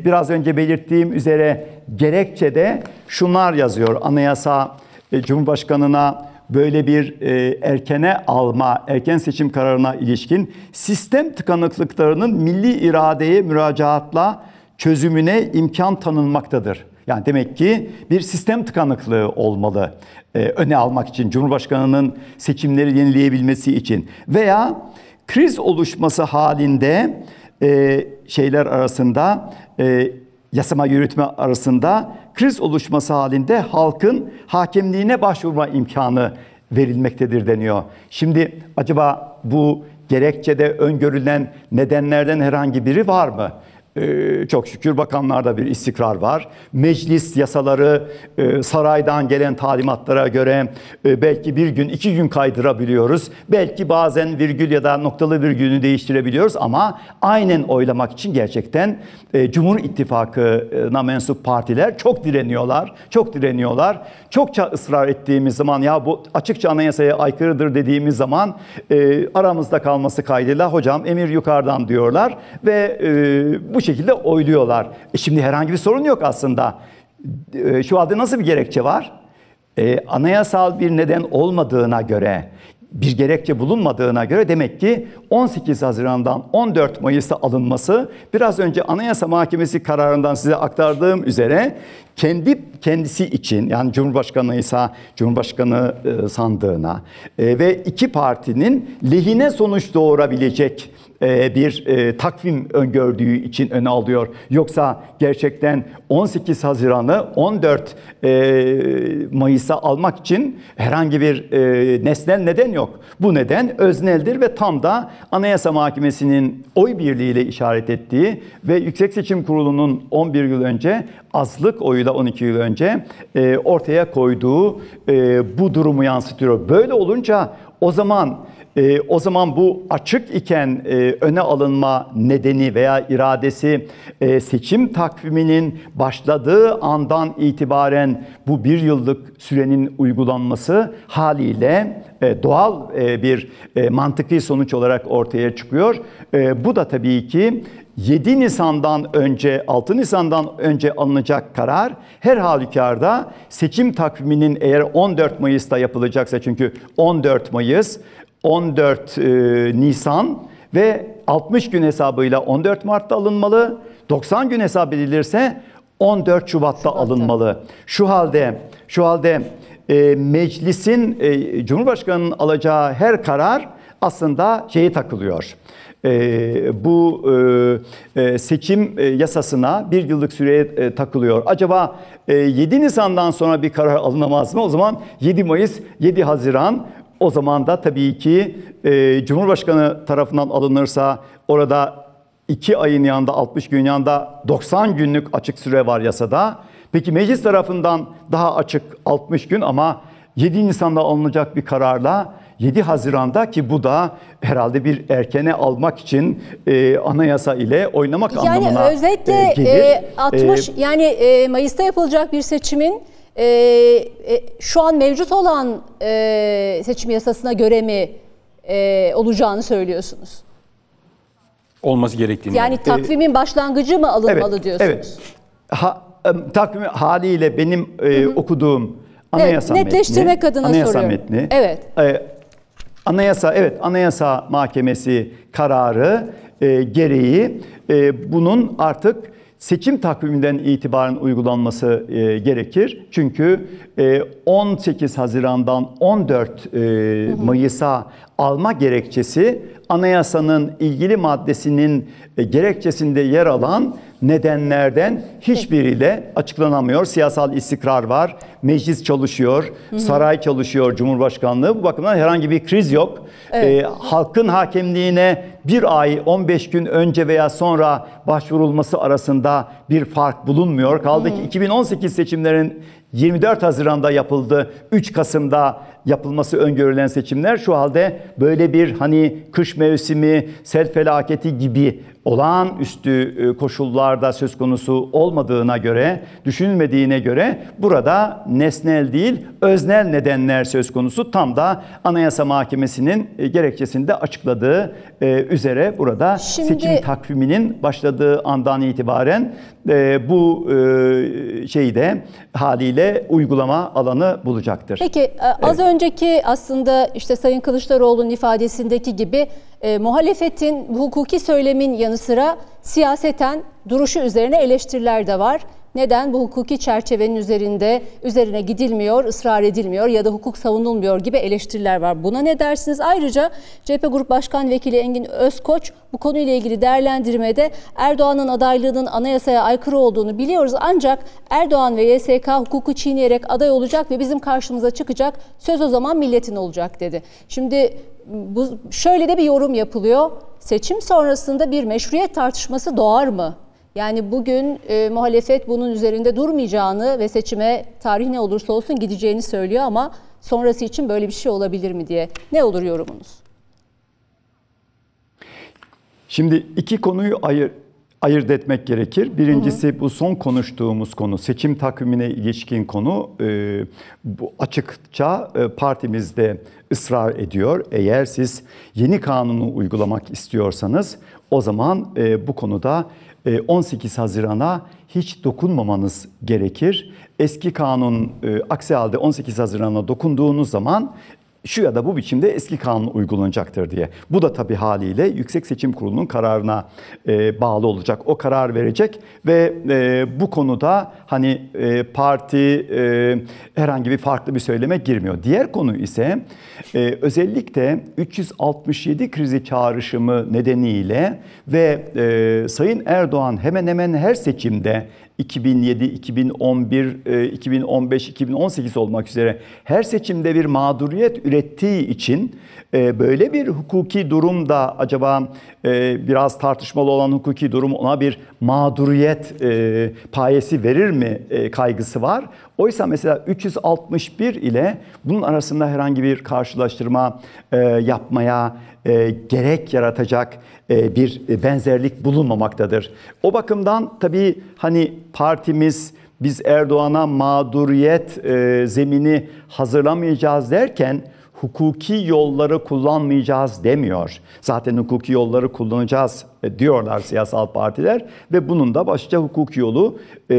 biraz önce belirttiğim üzere gerekçede şunlar yazıyor Anayasa e, Cumhurbaşkanı'na böyle bir e, erkene alma, erken seçim kararına ilişkin sistem tıkanıklıklarının milli iradeye müracaatla çözümüne imkan tanınmaktadır. Yani demek ki bir sistem tıkanıklığı olmalı e, öne almak için, Cumhurbaşkanı'nın seçimleri yenileyebilmesi için veya kriz oluşması halinde e, şeyler arasında, e, yasama yürütme arasında kriz oluşması halinde halkın hakemliğine başvurma imkanı verilmektedir deniyor. Şimdi acaba bu gerekçede öngörülen nedenlerden herhangi biri var mı? Ee, çok şükür bakanlarda bir istikrar var. Meclis yasaları e, saraydan gelen talimatlara göre e, belki bir gün iki gün kaydırabiliyoruz. Belki bazen virgül ya da noktalı virgülünü değiştirebiliyoruz ama aynen oylamak için gerçekten e, Cumhur İttifakı'na mensup partiler çok direniyorlar. Çok direniyorlar çokça ısrar ettiğimiz zaman ya bu açıkça anayasaya aykırıdır dediğimiz zaman e, aramızda kalması kaydıyla hocam emir yukarıdan diyorlar ve e, bu şekilde oyluyorlar. E şimdi herhangi bir sorun yok aslında. E, şu halde nasıl bir gerekçe var? E, anayasal bir neden olmadığına göre bir gerekçe bulunmadığına göre demek ki 18 Haziran'dan 14 Mayıs'a alınması biraz önce Anayasa Mahkemesi kararından size aktardığım üzere kendi kendisi için yani Cumhurbaşkanı ise Cumhurbaşkanı e, sandığına e, ve iki partinin lehine sonuç doğurabilecek e, bir takvim öngördüğü için öne alıyor. Yoksa gerçekten 18 Haziran'ı 14 Mayıs'a almak için herhangi bir nesnel neden yok. Bu neden özneldir ve tam da Anayasa Mahkemesi'nin oy birliğiyle işaret ettiği ve Yüksek Seçim Kurulu'nun 11 yıl önce azlık oyuyla 12 yıl önce e, ortaya koyduğu e, bu durumu yansıtıyor. Böyle olunca o zaman e, o zaman bu açık iken e, öne alınma nedeni veya iradesi e, seçim takviminin başladığı andan itibaren bu bir yıllık sürenin uygulanması haliyle e, doğal e, bir e, mantıki sonuç olarak ortaya çıkıyor. E, bu da tabii ki 7 Nisan'dan önce, 6 Nisan'dan önce alınacak karar her halükarda seçim takviminin eğer 14 Mayıs'ta yapılacaksa çünkü 14 Mayıs, 14 e, Nisan ve 60 gün hesabıyla 14 Mart'ta alınmalı. 90 gün hesap edilirse 14 Şubat'ta, Şubat'ta. alınmalı. Şu halde şu halde e, meclisin e, Cumhurbaşkanının alacağı her karar aslında şeye takılıyor ee, bu e, e, seçim e, yasasına bir yıllık süreye takılıyor. Acaba 7 Nisan'dan sonra bir karar alınamaz mı? O zaman 7 Mayıs, 7 Haziran o zaman da tabii ki e, Cumhurbaşkanı tarafından alınırsa orada 2 ayın yanında 60 gün yanında 90 günlük açık süre var yasada. Peki meclis tarafından daha açık 60 gün ama 7 Nisan'da alınacak bir kararla 7 Haziran'da ki bu da herhalde bir erkene almak için e, anayasa ile oynamak yani anlamına e, özetle, e, gelir. E, 60 e, yani e, Mayıs'ta yapılacak bir seçimin e, e, şu an mevcut olan e, seçim yasasına göre mi e, olacağını söylüyorsunuz? Olması gerektiğini. Yani e, takvimin e, başlangıcı mı alınmalı evet, diyorsunuz? Evet. Ha, e, takvim haliyle benim e, hı hı. okuduğum Anayasa evet, netleştirmek metni, adına anayasa soruyorum. metni. Evet. E, Anayasa, evet Anayasa Mahkemesi kararı e, gereği e, bunun artık seçim takviminden itibaren uygulanması e, gerekir. Çünkü e, 18 Haziran'dan 14 e, Mayıs'a alma gerekçesi anayasanın ilgili maddesinin e, gerekçesinde yer alan nedenlerden hiçbiriyle açıklanamıyor. Siyasal istikrar var, meclis çalışıyor, saray çalışıyor, cumhurbaşkanlığı. Bu bakımdan herhangi bir kriz yok. Evet. Ee, halkın hakemliğine bir ay 15 gün önce veya sonra başvurulması arasında bir fark bulunmuyor. Kaldı ki 2018 seçimlerin 24 Haziran'da yapıldı. 3 Kasım'da yapılması öngörülen seçimler şu halde böyle bir hani kış mevsimi, sel felaketi gibi olağanüstü e, koşullarda söz konusu olmadığına göre, düşünülmediğine göre burada nesnel değil, öznel nedenler söz konusu. Tam da Anayasa Mahkemesi'nin e, gerekçesinde açıkladığı e, üzere burada Şimdi... seçim takviminin başladığı andan itibaren bu şeyde haliyle uygulama alanı bulacaktır. Peki az evet. önceki aslında işte Sayın Kılıçdaroğlu'nun ifadesindeki gibi muhalefetin hukuki söylemin yanı yanı sıra siyaseten duruşu üzerine eleştiriler de var. Neden bu hukuki çerçevenin üzerinde üzerine gidilmiyor, ısrar edilmiyor ya da hukuk savunulmuyor gibi eleştiriler var. Buna ne dersiniz? Ayrıca CHP Grup Başkan Vekili Engin Özkoç bu konuyla ilgili değerlendirmede Erdoğan'ın adaylığının anayasaya aykırı olduğunu biliyoruz. Ancak Erdoğan ve YSK hukuku çiğneyerek aday olacak ve bizim karşımıza çıkacak. Söz o zaman milletin olacak dedi. Şimdi bu, şöyle de bir yorum yapılıyor seçim sonrasında bir meşruiyet tartışması doğar mı? Yani bugün e, muhalefet bunun üzerinde durmayacağını ve seçime tarih ne olursa olsun gideceğini söylüyor ama sonrası için böyle bir şey olabilir mi diye. Ne olur yorumunuz? Şimdi iki konuyu ayır, ayırt etmek gerekir. Birincisi hı hı. bu son konuştuğumuz konu, seçim takvimine ilişkin konu. E, bu açıkça e, partimizde ısrar ediyor. Eğer siz yeni kanunu uygulamak istiyorsanız o zaman e, bu konuda e, 18 Haziran'a hiç dokunmamanız gerekir. Eski kanun e, aksi halde 18 Haziran'a dokunduğunuz zaman şu ya da bu biçimde eski kanun uygulanacaktır diye. Bu da tabii haliyle Yüksek Seçim Kurulu'nun kararına e, bağlı olacak. O karar verecek ve e, bu konuda hani e, parti e, herhangi bir farklı bir söyleme girmiyor. Diğer konu ise e, özellikle 367 krizi çağrışımı nedeniyle ve e, Sayın Erdoğan hemen hemen her seçimde 2007, 2011, 2015, 2018 olmak üzere her seçimde bir mağduriyet ürettiği için e, böyle bir hukuki durum da acaba e, biraz tartışmalı olan hukuki durum ona bir mağduriyet e, payesi verir mi kaygısı var. Oysa mesela 361 ile bunun arasında herhangi bir karşılaştırma e, yapmaya e, gerek yaratacak e, bir benzerlik bulunmamaktadır. O bakımdan tabii hani partimiz biz Erdoğan'a mağduriyet e, zemini hazırlamayacağız derken hukuki yolları kullanmayacağız demiyor. Zaten hukuki yolları kullanacağız e, diyorlar siyasal partiler ve bunun da başta hukuk yolu e,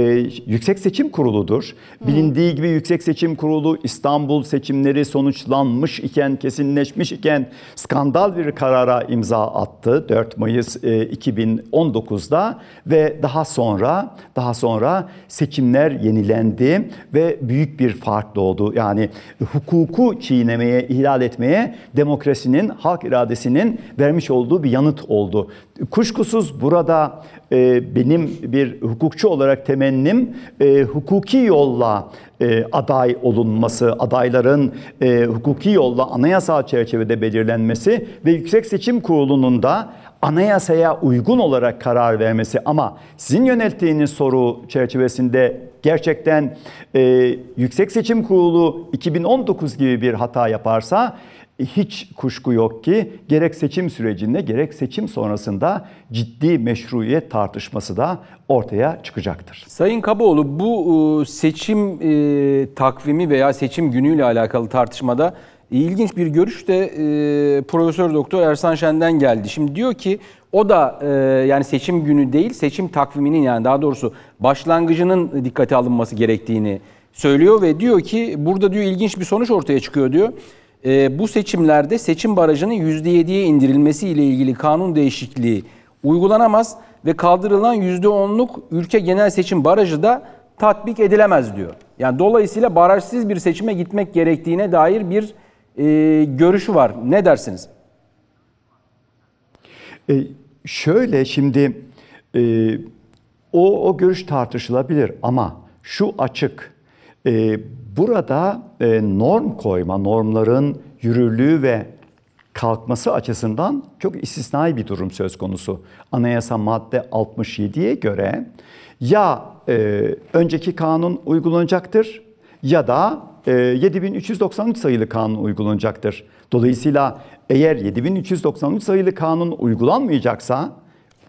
Yüksek Seçim Kurulu'dur. Bilindiği gibi Yüksek Seçim Kurulu İstanbul seçimleri sonuçlanmış iken, kesinleşmiş iken skandal bir karara imza attı 4 Mayıs e, 2019'da ve daha sonra daha sonra seçimler yenilendi ve büyük bir fark doğdu. Yani hukuku çiğnemeye, ihlal etmeye demokrasinin, halk iradesinin vermiş olduğu bir yanıt oldu Kuşkusuz burada e, benim bir hukukçu olarak temennim e, hukuki yolla e, aday olunması, adayların e, hukuki yolla anayasal çerçevede belirlenmesi ve Yüksek Seçim Kurulu'nun da anayasaya uygun olarak karar vermesi ama sizin yönelttiğiniz soru çerçevesinde gerçekten e, Yüksek Seçim Kurulu 2019 gibi bir hata yaparsa hiç kuşku yok ki gerek seçim sürecinde gerek seçim sonrasında ciddi meşruiyet tartışması da ortaya çıkacaktır. Sayın Kaboğlu bu e, seçim e, takvimi veya seçim günüyle alakalı tartışmada ilginç bir görüş de e, Profesör Doktor Ersan Şen'den geldi. Şimdi diyor ki o da yani seçim günü değil seçim takviminin yani daha doğrusu başlangıcının dikkate alınması gerektiğini söylüyor ve diyor ki burada diyor ilginç bir sonuç ortaya çıkıyor diyor e, bu seçimlerde seçim barajının %7'ye indirilmesi ile ilgili kanun değişikliği uygulanamaz ve kaldırılan %10'luk ülke genel seçim barajı da tatbik edilemez diyor. Yani dolayısıyla barajsız bir seçime gitmek gerektiğine dair bir e, görüşü var. Ne dersiniz? E, şöyle şimdi e, o, o görüş tartışılabilir ama şu açık. E, Burada e, norm koyma, normların yürürlüğü ve kalkması açısından çok istisnai bir durum söz konusu. Anayasa madde 67'ye göre ya e, önceki kanun uygulanacaktır ya da e, 7393 sayılı kanun uygulanacaktır. Dolayısıyla eğer 7393 sayılı kanun uygulanmayacaksa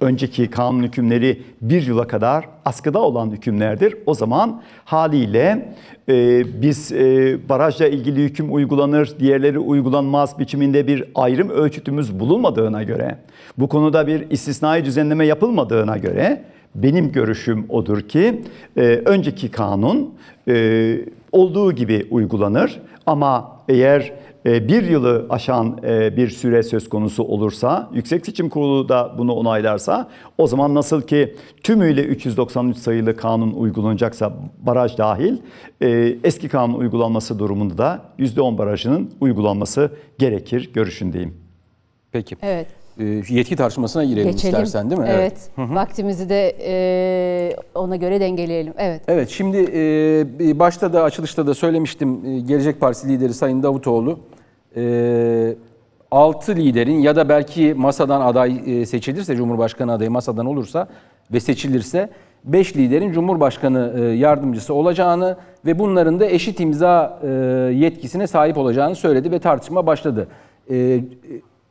önceki kanun hükümleri bir yıla kadar askıda olan hükümlerdir. O zaman haliyle e, biz e, barajla ilgili hüküm uygulanır, diğerleri uygulanmaz biçiminde bir ayrım ölçütümüz bulunmadığına göre, bu konuda bir istisnai düzenleme yapılmadığına göre benim görüşüm odur ki e, önceki kanun e, olduğu gibi uygulanır ama eğer ee, bir yılı aşan e, bir süre söz konusu olursa, Yüksek Seçim Kurulu da bunu onaylarsa, o zaman nasıl ki tümüyle 393 sayılı kanun uygulanacaksa baraj dahil, e, eski kanun uygulanması durumunda da %10 barajının uygulanması gerekir görüşündeyim. Peki. Evet. Ee, yetki tartışmasına girelim Geçelim. istersen değil mi? Evet. evet. Vaktimizi de e, ona göre dengeleyelim. Evet. Evet şimdi başta da açılışta da söylemiştim Gelecek Partisi lideri Sayın Davutoğlu e, ee, 6 liderin ya da belki masadan aday e, seçilirse Cumhurbaşkanı adayı masadan olursa ve seçilirse 5 liderin Cumhurbaşkanı e, yardımcısı olacağını ve bunların da eşit imza e, yetkisine sahip olacağını söyledi ve tartışma başladı. Ee,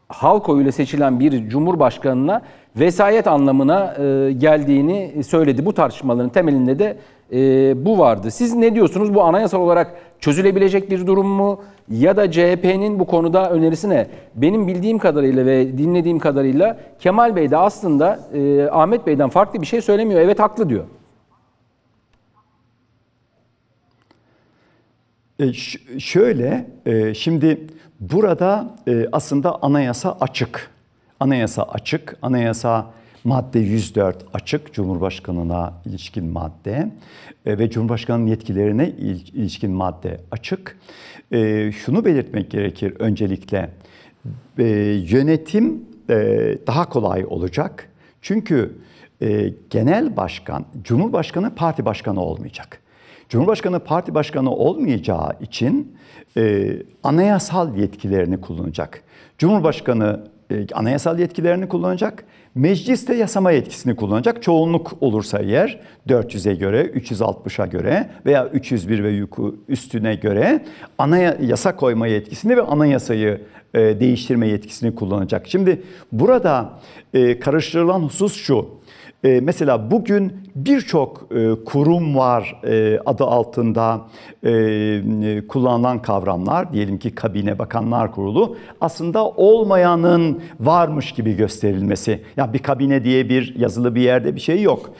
halk oyuyla seçilen bir Cumhurbaşkanına vesayet anlamına geldiğini söyledi. Bu tartışmaların temelinde de e, bu vardı. Siz ne diyorsunuz? Bu anayasal olarak çözülebilecek bir durum mu? Ya da CHP'nin bu konuda önerisi ne? Benim bildiğim kadarıyla ve dinlediğim kadarıyla Kemal Bey de aslında e, Ahmet Bey'den farklı bir şey söylemiyor. Evet haklı diyor. E, şöyle, e, şimdi burada e, aslında anayasa açık. Anayasa açık, anayasa Madde 104 açık Cumhurbaşkanına ilişkin madde e, ve Cumhurbaşkanının yetkilerine ilişkin madde açık. E, şunu belirtmek gerekir öncelikle e, yönetim daha kolay olacak. Çünkü genel başkan, Cumhurbaşkanı parti başkanı olmayacak. Cumhurbaşkanı parti başkanı olmayacağı için e, anayasal yetkilerini kullanacak. Cumhurbaşkanı e, anayasal yetkilerini kullanacak Meclis'te yasama yetkisini kullanacak. Çoğunluk olursa yer 400'e göre, 360'a göre veya 301 ve üstüne göre anayasa koyma yetkisini ve anayasayı e, değiştirme yetkisini kullanacak. Şimdi burada e, karıştırılan husus şu. Ee, mesela bugün birçok e, kurum var e, adı altında e, kullanılan kavramlar. Diyelim ki kabine bakanlar kurulu aslında olmayanın varmış gibi gösterilmesi. Ya bir kabine diye bir yazılı bir yerde bir şey yok.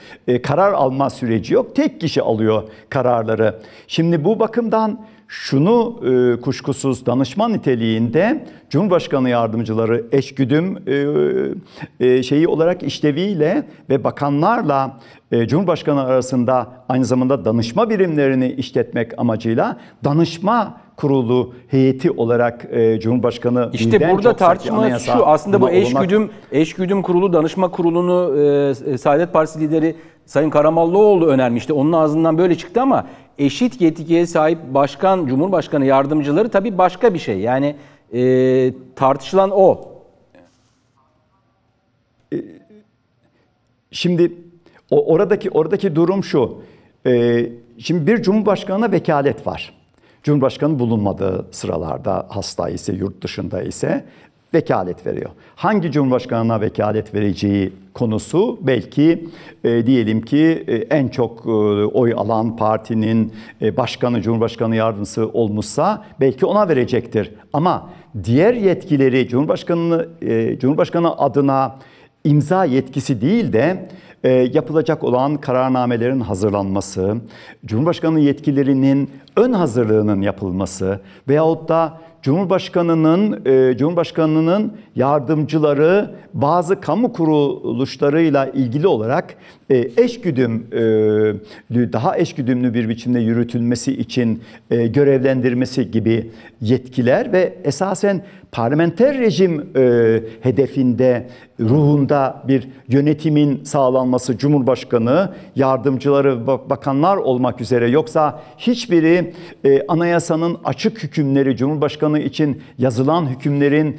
karar alma süreci yok. Tek kişi alıyor kararları. Şimdi bu bakımdan şunu e, kuşkusuz danışman niteliğinde Cumhurbaşkanı yardımcıları eşgüdüm e, e, şeyi olarak işleviyle ve bakanlarla e, Cumhurbaşkanı arasında aynı zamanda danışma birimlerini işletmek amacıyla danışma kurulu heyeti olarak e, Cumhurbaşkanı İşte burada tartışma şu aslında bu eşgüdüm olmak... eşgüdüm kurulu danışma kurulunu e, Saadet Partisi lideri Sayın Karamallıoğlu önermişti. Onun ağzından böyle çıktı ama eşit yetkiye sahip başkan, cumhurbaşkanı yardımcıları tabii başka bir şey. Yani e, tartışılan o. E, şimdi oradaki oradaki durum şu. E, şimdi bir cumhurbaşkanına vekalet var. Cumhurbaşkanı bulunmadığı sıralarda hasta ise, yurt dışında ise vekalet veriyor. Hangi cumhurbaşkanına vekalet vereceği konusu belki e, diyelim ki e, en çok e, oy alan partinin e, başkanı, cumhurbaşkanı yardımcısı olmuşsa belki ona verecektir. Ama diğer yetkileri cumhurbaşkanını e, cumhurbaşkanı adına imza yetkisi değil de e, yapılacak olan kararnamelerin hazırlanması, Cumhurbaşkanı yetkilerinin ön hazırlığının yapılması veyahut da Cumhurbaşkanının e, Cumhurbaşkanının yardımcıları bazı kamu kuruluşlarıyla ilgili olarak e, eşgüdümlü, e, daha eşgüdümlü bir biçimde yürütülmesi için e, görevlendirmesi gibi yetkiler ve esasen parlamenter rejim hedefinde, ruhunda bir yönetimin sağlanması Cumhurbaşkanı, yardımcıları, bakanlar olmak üzere yoksa hiçbiri anayasanın açık hükümleri, Cumhurbaşkanı için yazılan hükümlerin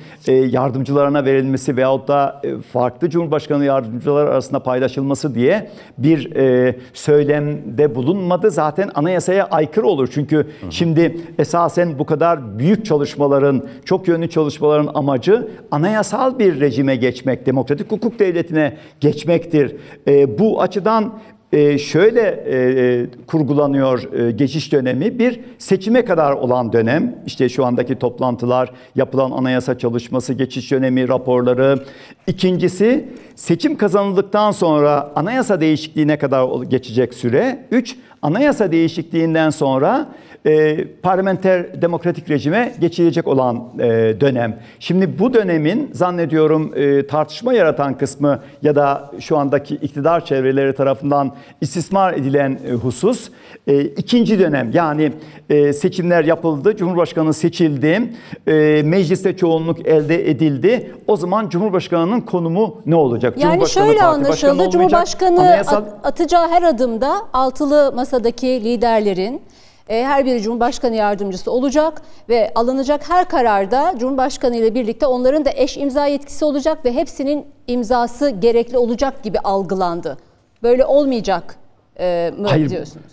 yardımcılarına verilmesi veyahut da farklı Cumhurbaşkanı yardımcıları arasında paylaşılması diye bir e, söylemde bulunmadı. Zaten anayasaya aykırı olur. Çünkü hı hı. şimdi esasen bu kadar büyük çalışmaların, çok yönlü çalışmaların amacı anayasal bir rejime geçmek, demokratik hukuk devletine geçmektir. E, bu açıdan ee, şöyle e, e, kurgulanıyor e, geçiş dönemi. Bir seçime kadar olan dönem. işte şu andaki toplantılar, yapılan anayasa çalışması, geçiş dönemi raporları. İkincisi seçim kazanıldıktan sonra anayasa değişikliğine kadar geçecek süre. Üç, anayasa değişikliğinden sonra e, parlamenter demokratik rejime geçilecek olan e, dönem. Şimdi bu dönemin zannediyorum e, tartışma yaratan kısmı ya da şu andaki iktidar çevreleri tarafından istismar edilen e, husus e, ikinci dönem yani e, seçimler yapıldı, Cumhurbaşkanı seçildi, e, mecliste çoğunluk elde edildi. O zaman Cumhurbaşkanı'nın konumu ne olacak? Yani Cumhurbaşkanı şöyle anlaşıldı, Cumhurbaşkanı anayasal... atacağı her adımda altılı masadaki liderlerin e, her biri Cumhurbaşkanı yardımcısı olacak ve alınacak her kararda Cumhurbaşkanı ile birlikte onların da eş imza yetkisi olacak ve hepsinin imzası gerekli olacak gibi algılandı. Böyle olmayacak e, mı Hayır, diyorsunuz?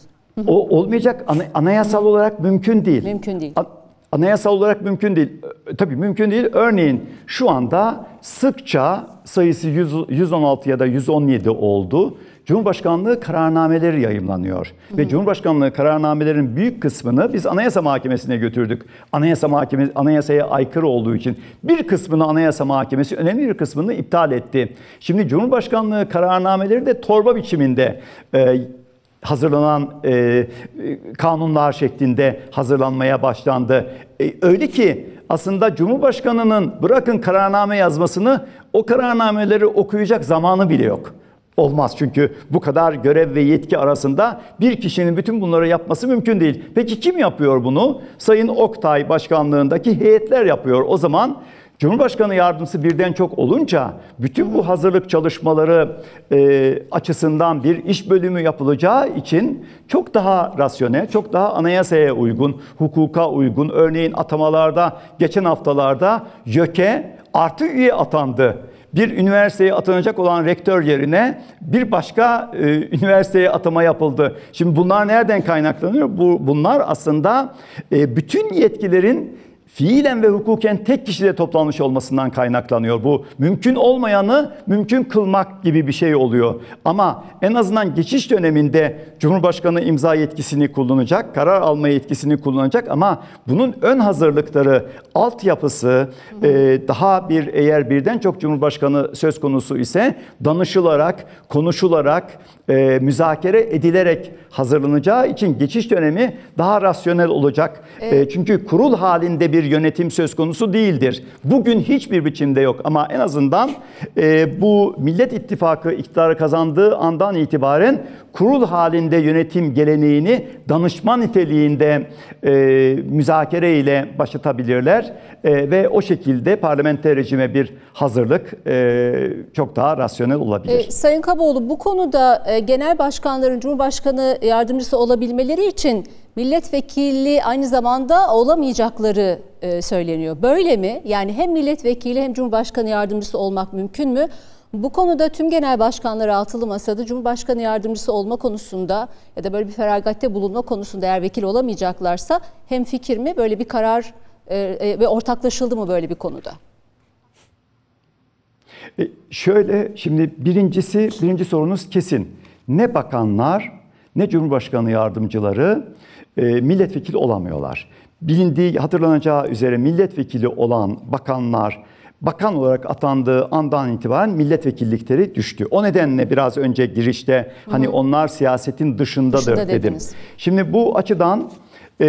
O olmayacak anayasal olarak mümkün değil. Mümkün değil. A anayasal olarak mümkün değil. Tabii mümkün değil. Örneğin şu anda sıkça sayısı 100, 116 ya da 117 oldu. Cumhurbaşkanlığı kararnameleri yayımlanıyor. Hı. Ve Cumhurbaşkanlığı kararnamelerinin büyük kısmını biz Anayasa Mahkemesi'ne götürdük. Anayasa Mahkemesi anayasaya aykırı olduğu için bir kısmını Anayasa Mahkemesi önemli bir kısmını iptal etti. Şimdi Cumhurbaşkanlığı kararnameleri de torba biçiminde e, hazırlanan e, e kanunlar şeklinde hazırlanmaya başlandı. E, öyle ki aslında Cumhurbaşkanı'nın bırakın kararname yazmasını o kararnameleri okuyacak zamanı bile yok. Olmaz çünkü bu kadar görev ve yetki arasında bir kişinin bütün bunları yapması mümkün değil. Peki kim yapıyor bunu? Sayın Oktay başkanlığındaki heyetler yapıyor. O zaman Cumhurbaşkanı yardımcısı birden çok olunca bütün bu hazırlık çalışmaları e, açısından bir iş bölümü yapılacağı için çok daha rasyonel, çok daha anayasaya uygun, hukuka uygun. Örneğin atamalarda geçen haftalarda YÖK'e artı üye atandı bir üniversiteye atanacak olan rektör yerine bir başka e, (laughs) üniversiteye atama yapıldı. Şimdi bunlar nereden kaynaklanıyor? Bu, bunlar aslında e, bütün yetkilerin fiilen ve hukuken tek kişide toplanmış olmasından kaynaklanıyor bu. Mümkün olmayanı mümkün kılmak gibi bir şey oluyor. Ama en azından geçiş döneminde Cumhurbaşkanı imza yetkisini kullanacak, karar alma yetkisini kullanacak ama bunun ön hazırlıkları, altyapısı e, daha bir eğer birden çok Cumhurbaşkanı söz konusu ise danışılarak, konuşularak, e, müzakere edilerek hazırlanacağı için geçiş dönemi daha rasyonel olacak. E, e çünkü kurul halinde bir bir yönetim söz konusu değildir. Bugün hiçbir biçimde yok ama en azından e, bu Millet İttifakı iktidarı kazandığı andan itibaren kurul halinde yönetim geleneğini danışma niteliğinde e, müzakere ile başlatabilirler e, ve o şekilde parlamenter rejime bir hazırlık e, çok daha rasyonel olabilir. E, Sayın Kaboğlu bu konuda e, genel başkanların Cumhurbaşkanı yardımcısı olabilmeleri için milletvekili aynı zamanda olamayacakları e, söyleniyor. Böyle mi? Yani hem milletvekili hem Cumhurbaşkanı yardımcısı olmak mümkün mü? Bu konuda tüm genel başkanları altılı masada Cumhurbaşkanı yardımcısı olma konusunda ya da böyle bir feragatte bulunma konusunda eğer vekil olamayacaklarsa hem fikir mi böyle bir karar e, e, ve ortaklaşıldı mı böyle bir konuda? E, şöyle şimdi birincisi birinci sorunuz kesin. Ne bakanlar ne Cumhurbaşkanı yardımcıları e, milletvekili olamıyorlar. Bilindiği hatırlanacağı üzere milletvekili olan bakanlar bakan olarak atandığı andan itibaren milletvekillikleri düştü. O nedenle biraz önce girişte hani onlar siyasetin dışındadır Dışında dedim. Dediniz. Şimdi bu açıdan ee,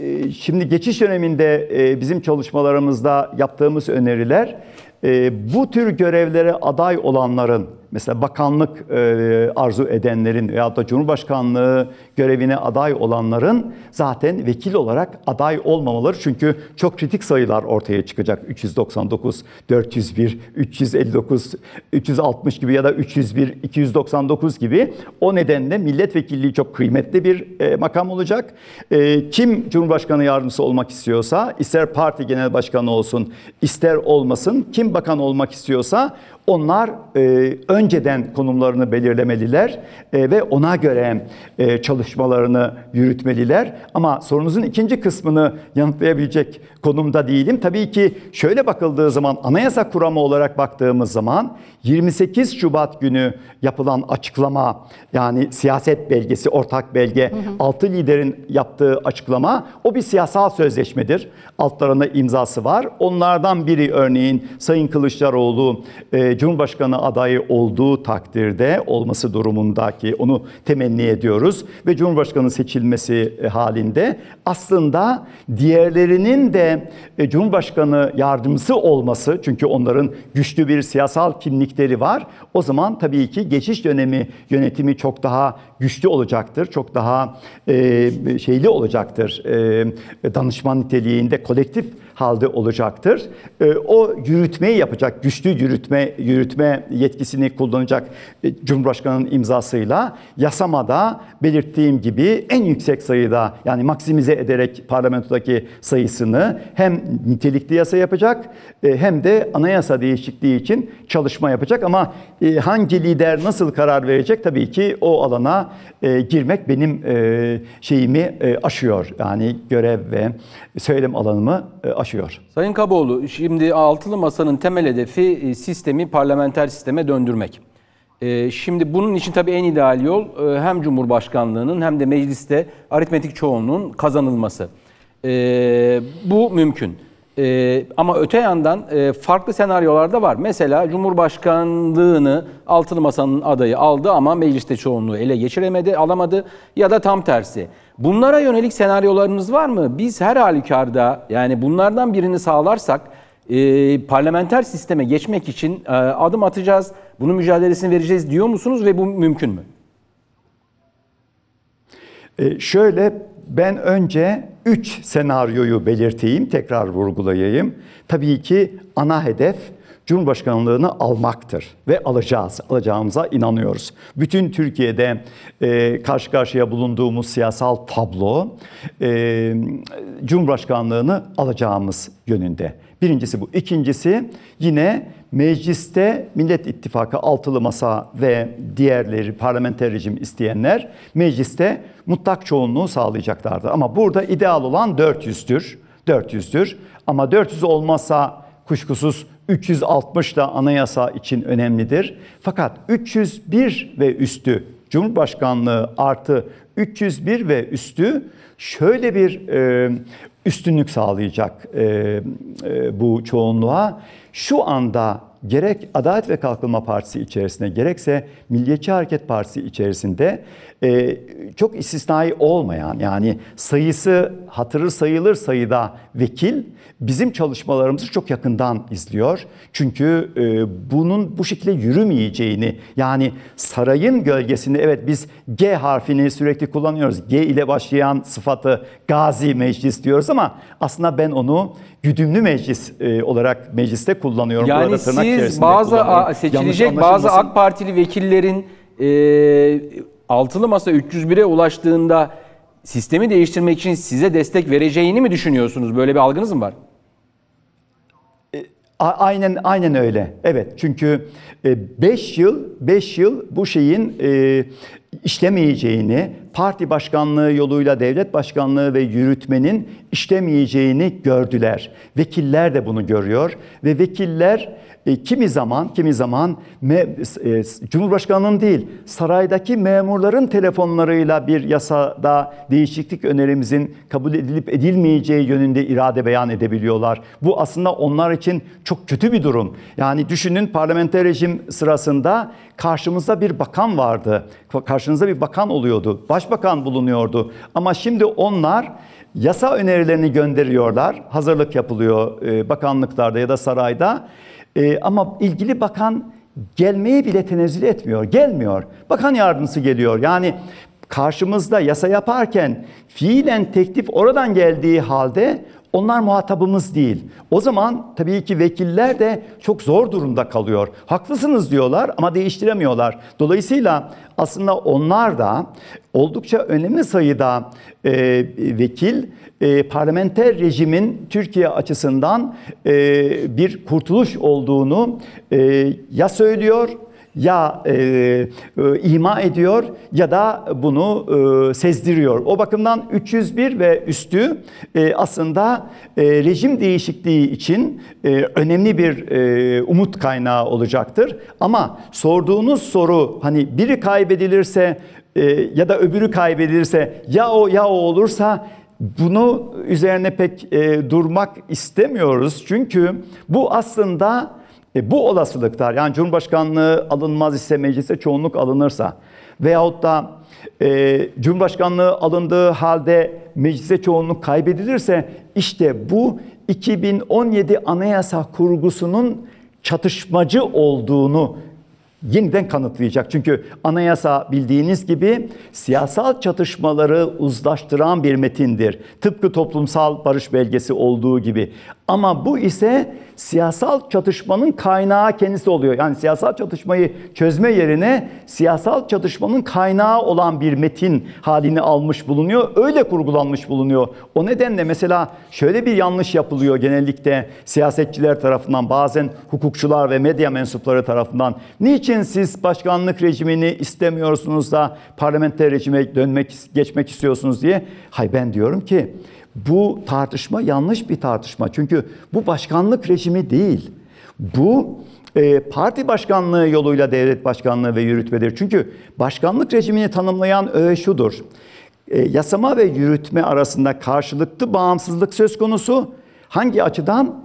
e, şimdi geçiş döneminde e, bizim çalışmalarımızda yaptığımız öneriler e, bu tür görevlere aday olanların mesela bakanlık e, arzu edenlerin veya da Cumhurbaşkanlığı görevine aday olanların zaten vekil olarak aday olmamaları çünkü çok kritik sayılar ortaya çıkacak. 399, 401, 359, 360 gibi ya da 301, 299 gibi. O nedenle milletvekilliği çok kıymetli bir e, makam olacak. E, kim Cumhurbaşkanı yardımcısı olmak istiyorsa, ister parti genel başkanı olsun, ister olmasın, kim bakan olmak istiyorsa onlar e, önceden konumlarını belirlemeliler e, ve ona göre e, çalışmalarını yürütmeliler. Ama sorunuzun ikinci kısmını yanıtlayabilecek konumda değilim. Tabii ki şöyle bakıldığı zaman anayasa kuramı olarak baktığımız zaman 28 Şubat günü yapılan açıklama yani siyaset belgesi, ortak belge, hı hı. 6 liderin yaptığı açıklama o bir siyasal sözleşmedir. Altlarında imzası var. Onlardan biri örneğin Sayın Kılıçdaroğlu e, Cumhurbaşkanı adayı olduğu takdirde olması durumundaki onu temenni ediyoruz ve Cumhurbaşkanı seçilmesi e, halinde aslında diğerlerinin de e, Cumhurbaşkanı yardımcısı olması çünkü onların güçlü bir siyasal kimlikleri var. O zaman tabii ki geçiş dönemi yönetimi çok daha güçlü olacaktır. Çok daha e, şeyli olacaktır. E, danışman niteliğinde kolektif halde olacaktır. Ee, o yürütmeyi yapacak, güçlü yürütme yürütme yetkisini kullanacak e, Cumhurbaşkanı'nın imzasıyla yasamada belirttiğim gibi en yüksek sayıda yani maksimize ederek parlamentodaki sayısını hem nitelikli yasa yapacak e, hem de anayasa değişikliği için çalışma yapacak ama e, hangi lider nasıl karar verecek tabii ki o alana girmek benim şeyimi aşıyor. Yani görev ve söylem alanımı aşıyor aşıyor. Sayın Kaboğlu, şimdi altılı masanın temel hedefi e, sistemi parlamenter sisteme döndürmek. E, şimdi bunun için tabii en ideal yol e, hem Cumhurbaşkanlığının hem de mecliste aritmetik çoğunluğun kazanılması. Bu mümkün. Ee, ama öte yandan e, farklı senaryolarda var. Mesela Cumhurbaşkanlığını altılı masanın adayı aldı ama mecliste çoğunluğu ele geçiremedi, alamadı ya da tam tersi. Bunlara yönelik senaryolarınız var mı? Biz her halükarda yani bunlardan birini sağlarsak e, parlamenter sisteme geçmek için e, adım atacağız, bunun mücadelesini vereceğiz diyor musunuz ve bu mümkün mü? E, şöyle ben önce üç senaryoyu belirteyim, tekrar vurgulayayım. Tabii ki ana hedef Cumhurbaşkanlığını almaktır ve alacağız, alacağımıza inanıyoruz. Bütün Türkiye'de e, karşı karşıya bulunduğumuz siyasal tablo e, Cumhurbaşkanlığını alacağımız yönünde. Birincisi bu. İkincisi yine mecliste Millet İttifakı altılı masa ve diğerleri parlamenter rejim isteyenler mecliste mutlak çoğunluğu sağlayacaklardı. Ama burada ideal olan 400'dür 400'dür Ama 400 olmasa kuşkusuz 360 da anayasa için önemlidir. Fakat 301 ve üstü Cumhurbaşkanlığı artı 301 ve üstü şöyle bir e, üstünlük sağlayacak e, e, bu çoğunluğa. Şu anda gerek Adalet ve Kalkınma Partisi içerisinde gerekse Milliyetçi Hareket Partisi içerisinde e, çok istisnai olmayan yani sayısı hatırı sayılır sayıda vekil bizim çalışmalarımızı çok yakından izliyor. Çünkü e, bunun bu şekilde yürümeyeceğini yani sarayın gölgesinde evet biz G harfini sürekli kullanıyoruz. G ile başlayan sıfatı gazi meclis diyoruz ama aslında ben onu güdümlü meclis e, olarak mecliste kullanıyorum. Yani Burada tırnak siz bazı a, seçilecek bazı AK Partili vekillerin e, altılı masa 301'e ulaştığında sistemi değiştirmek için size destek vereceğini mi düşünüyorsunuz? Böyle bir algınız mı var? aynen aynen öyle. Evet çünkü 5 e, yıl 5 yıl bu şeyin e, işlemeyeceğini, parti başkanlığı yoluyla devlet başkanlığı ve yürütmenin işlemeyeceğini gördüler. Vekiller de bunu görüyor ve vekiller e, kimi zaman kimi zaman me, e, Cumhurbaşkanı'nın değil saraydaki memurların telefonlarıyla bir yasada değişiklik önerimizin kabul edilip edilmeyeceği yönünde irade beyan edebiliyorlar. Bu aslında onlar için çok kötü bir durum. Yani düşünün parlamenter rejim sırasında karşımızda bir bakan vardı. Karşınızda bir bakan oluyordu. Başbakan bulunuyordu. Ama şimdi onlar yasa önerilerini gönderiyorlar. Hazırlık yapılıyor e, bakanlıklarda ya da sarayda. E, ama ilgili bakan gelmeyi bile tenezzül etmiyor, gelmiyor. Bakan yardımcısı geliyor. Yani karşımızda yasa yaparken fiilen teklif oradan geldiği halde onlar muhatabımız değil. O zaman tabii ki vekiller de çok zor durumda kalıyor. Haklısınız diyorlar ama değiştiremiyorlar. Dolayısıyla aslında onlar da oldukça önemli sayıda e, vekil e, parlamenter rejimin Türkiye açısından e, bir kurtuluş olduğunu e, ya söylüyor ya e, e, ima ediyor ya da bunu e, sezdiriyor. O bakımdan 301 ve üstü e, aslında e, rejim değişikliği için e, önemli bir e, umut kaynağı olacaktır. Ama sorduğunuz soru hani biri kaybedilirse e, ya da öbürü kaybedilirse ya o ya o olursa bunu üzerine pek e, durmak istemiyoruz. Çünkü bu aslında e bu olasılıklar yani Cumhurbaşkanlığı alınmaz ise meclise çoğunluk alınırsa veyahut da e, Cumhurbaşkanlığı alındığı halde meclise çoğunluk kaybedilirse işte bu 2017 anayasa kurgusunun çatışmacı olduğunu yeniden kanıtlayacak. Çünkü anayasa bildiğiniz gibi siyasal çatışmaları uzlaştıran bir metindir. Tıpkı toplumsal barış belgesi olduğu gibi. Ama bu ise siyasal çatışmanın kaynağı kendisi oluyor. Yani siyasal çatışmayı çözme yerine siyasal çatışmanın kaynağı olan bir metin halini almış bulunuyor. Öyle kurgulanmış bulunuyor. O nedenle mesela şöyle bir yanlış yapılıyor genellikle siyasetçiler tarafından, bazen hukukçular ve medya mensupları tarafından. Niçin? niçin siz başkanlık rejimini istemiyorsunuz da parlamenter rejime dönmek geçmek istiyorsunuz diye. Hay ben diyorum ki bu tartışma yanlış bir tartışma. Çünkü bu başkanlık rejimi değil. Bu e, parti başkanlığı yoluyla devlet başkanlığı ve yürütmedir. Çünkü başkanlık rejimini tanımlayan öğe şudur. E, yasama ve yürütme arasında karşılıklı bağımsızlık söz konusu. Hangi açıdan?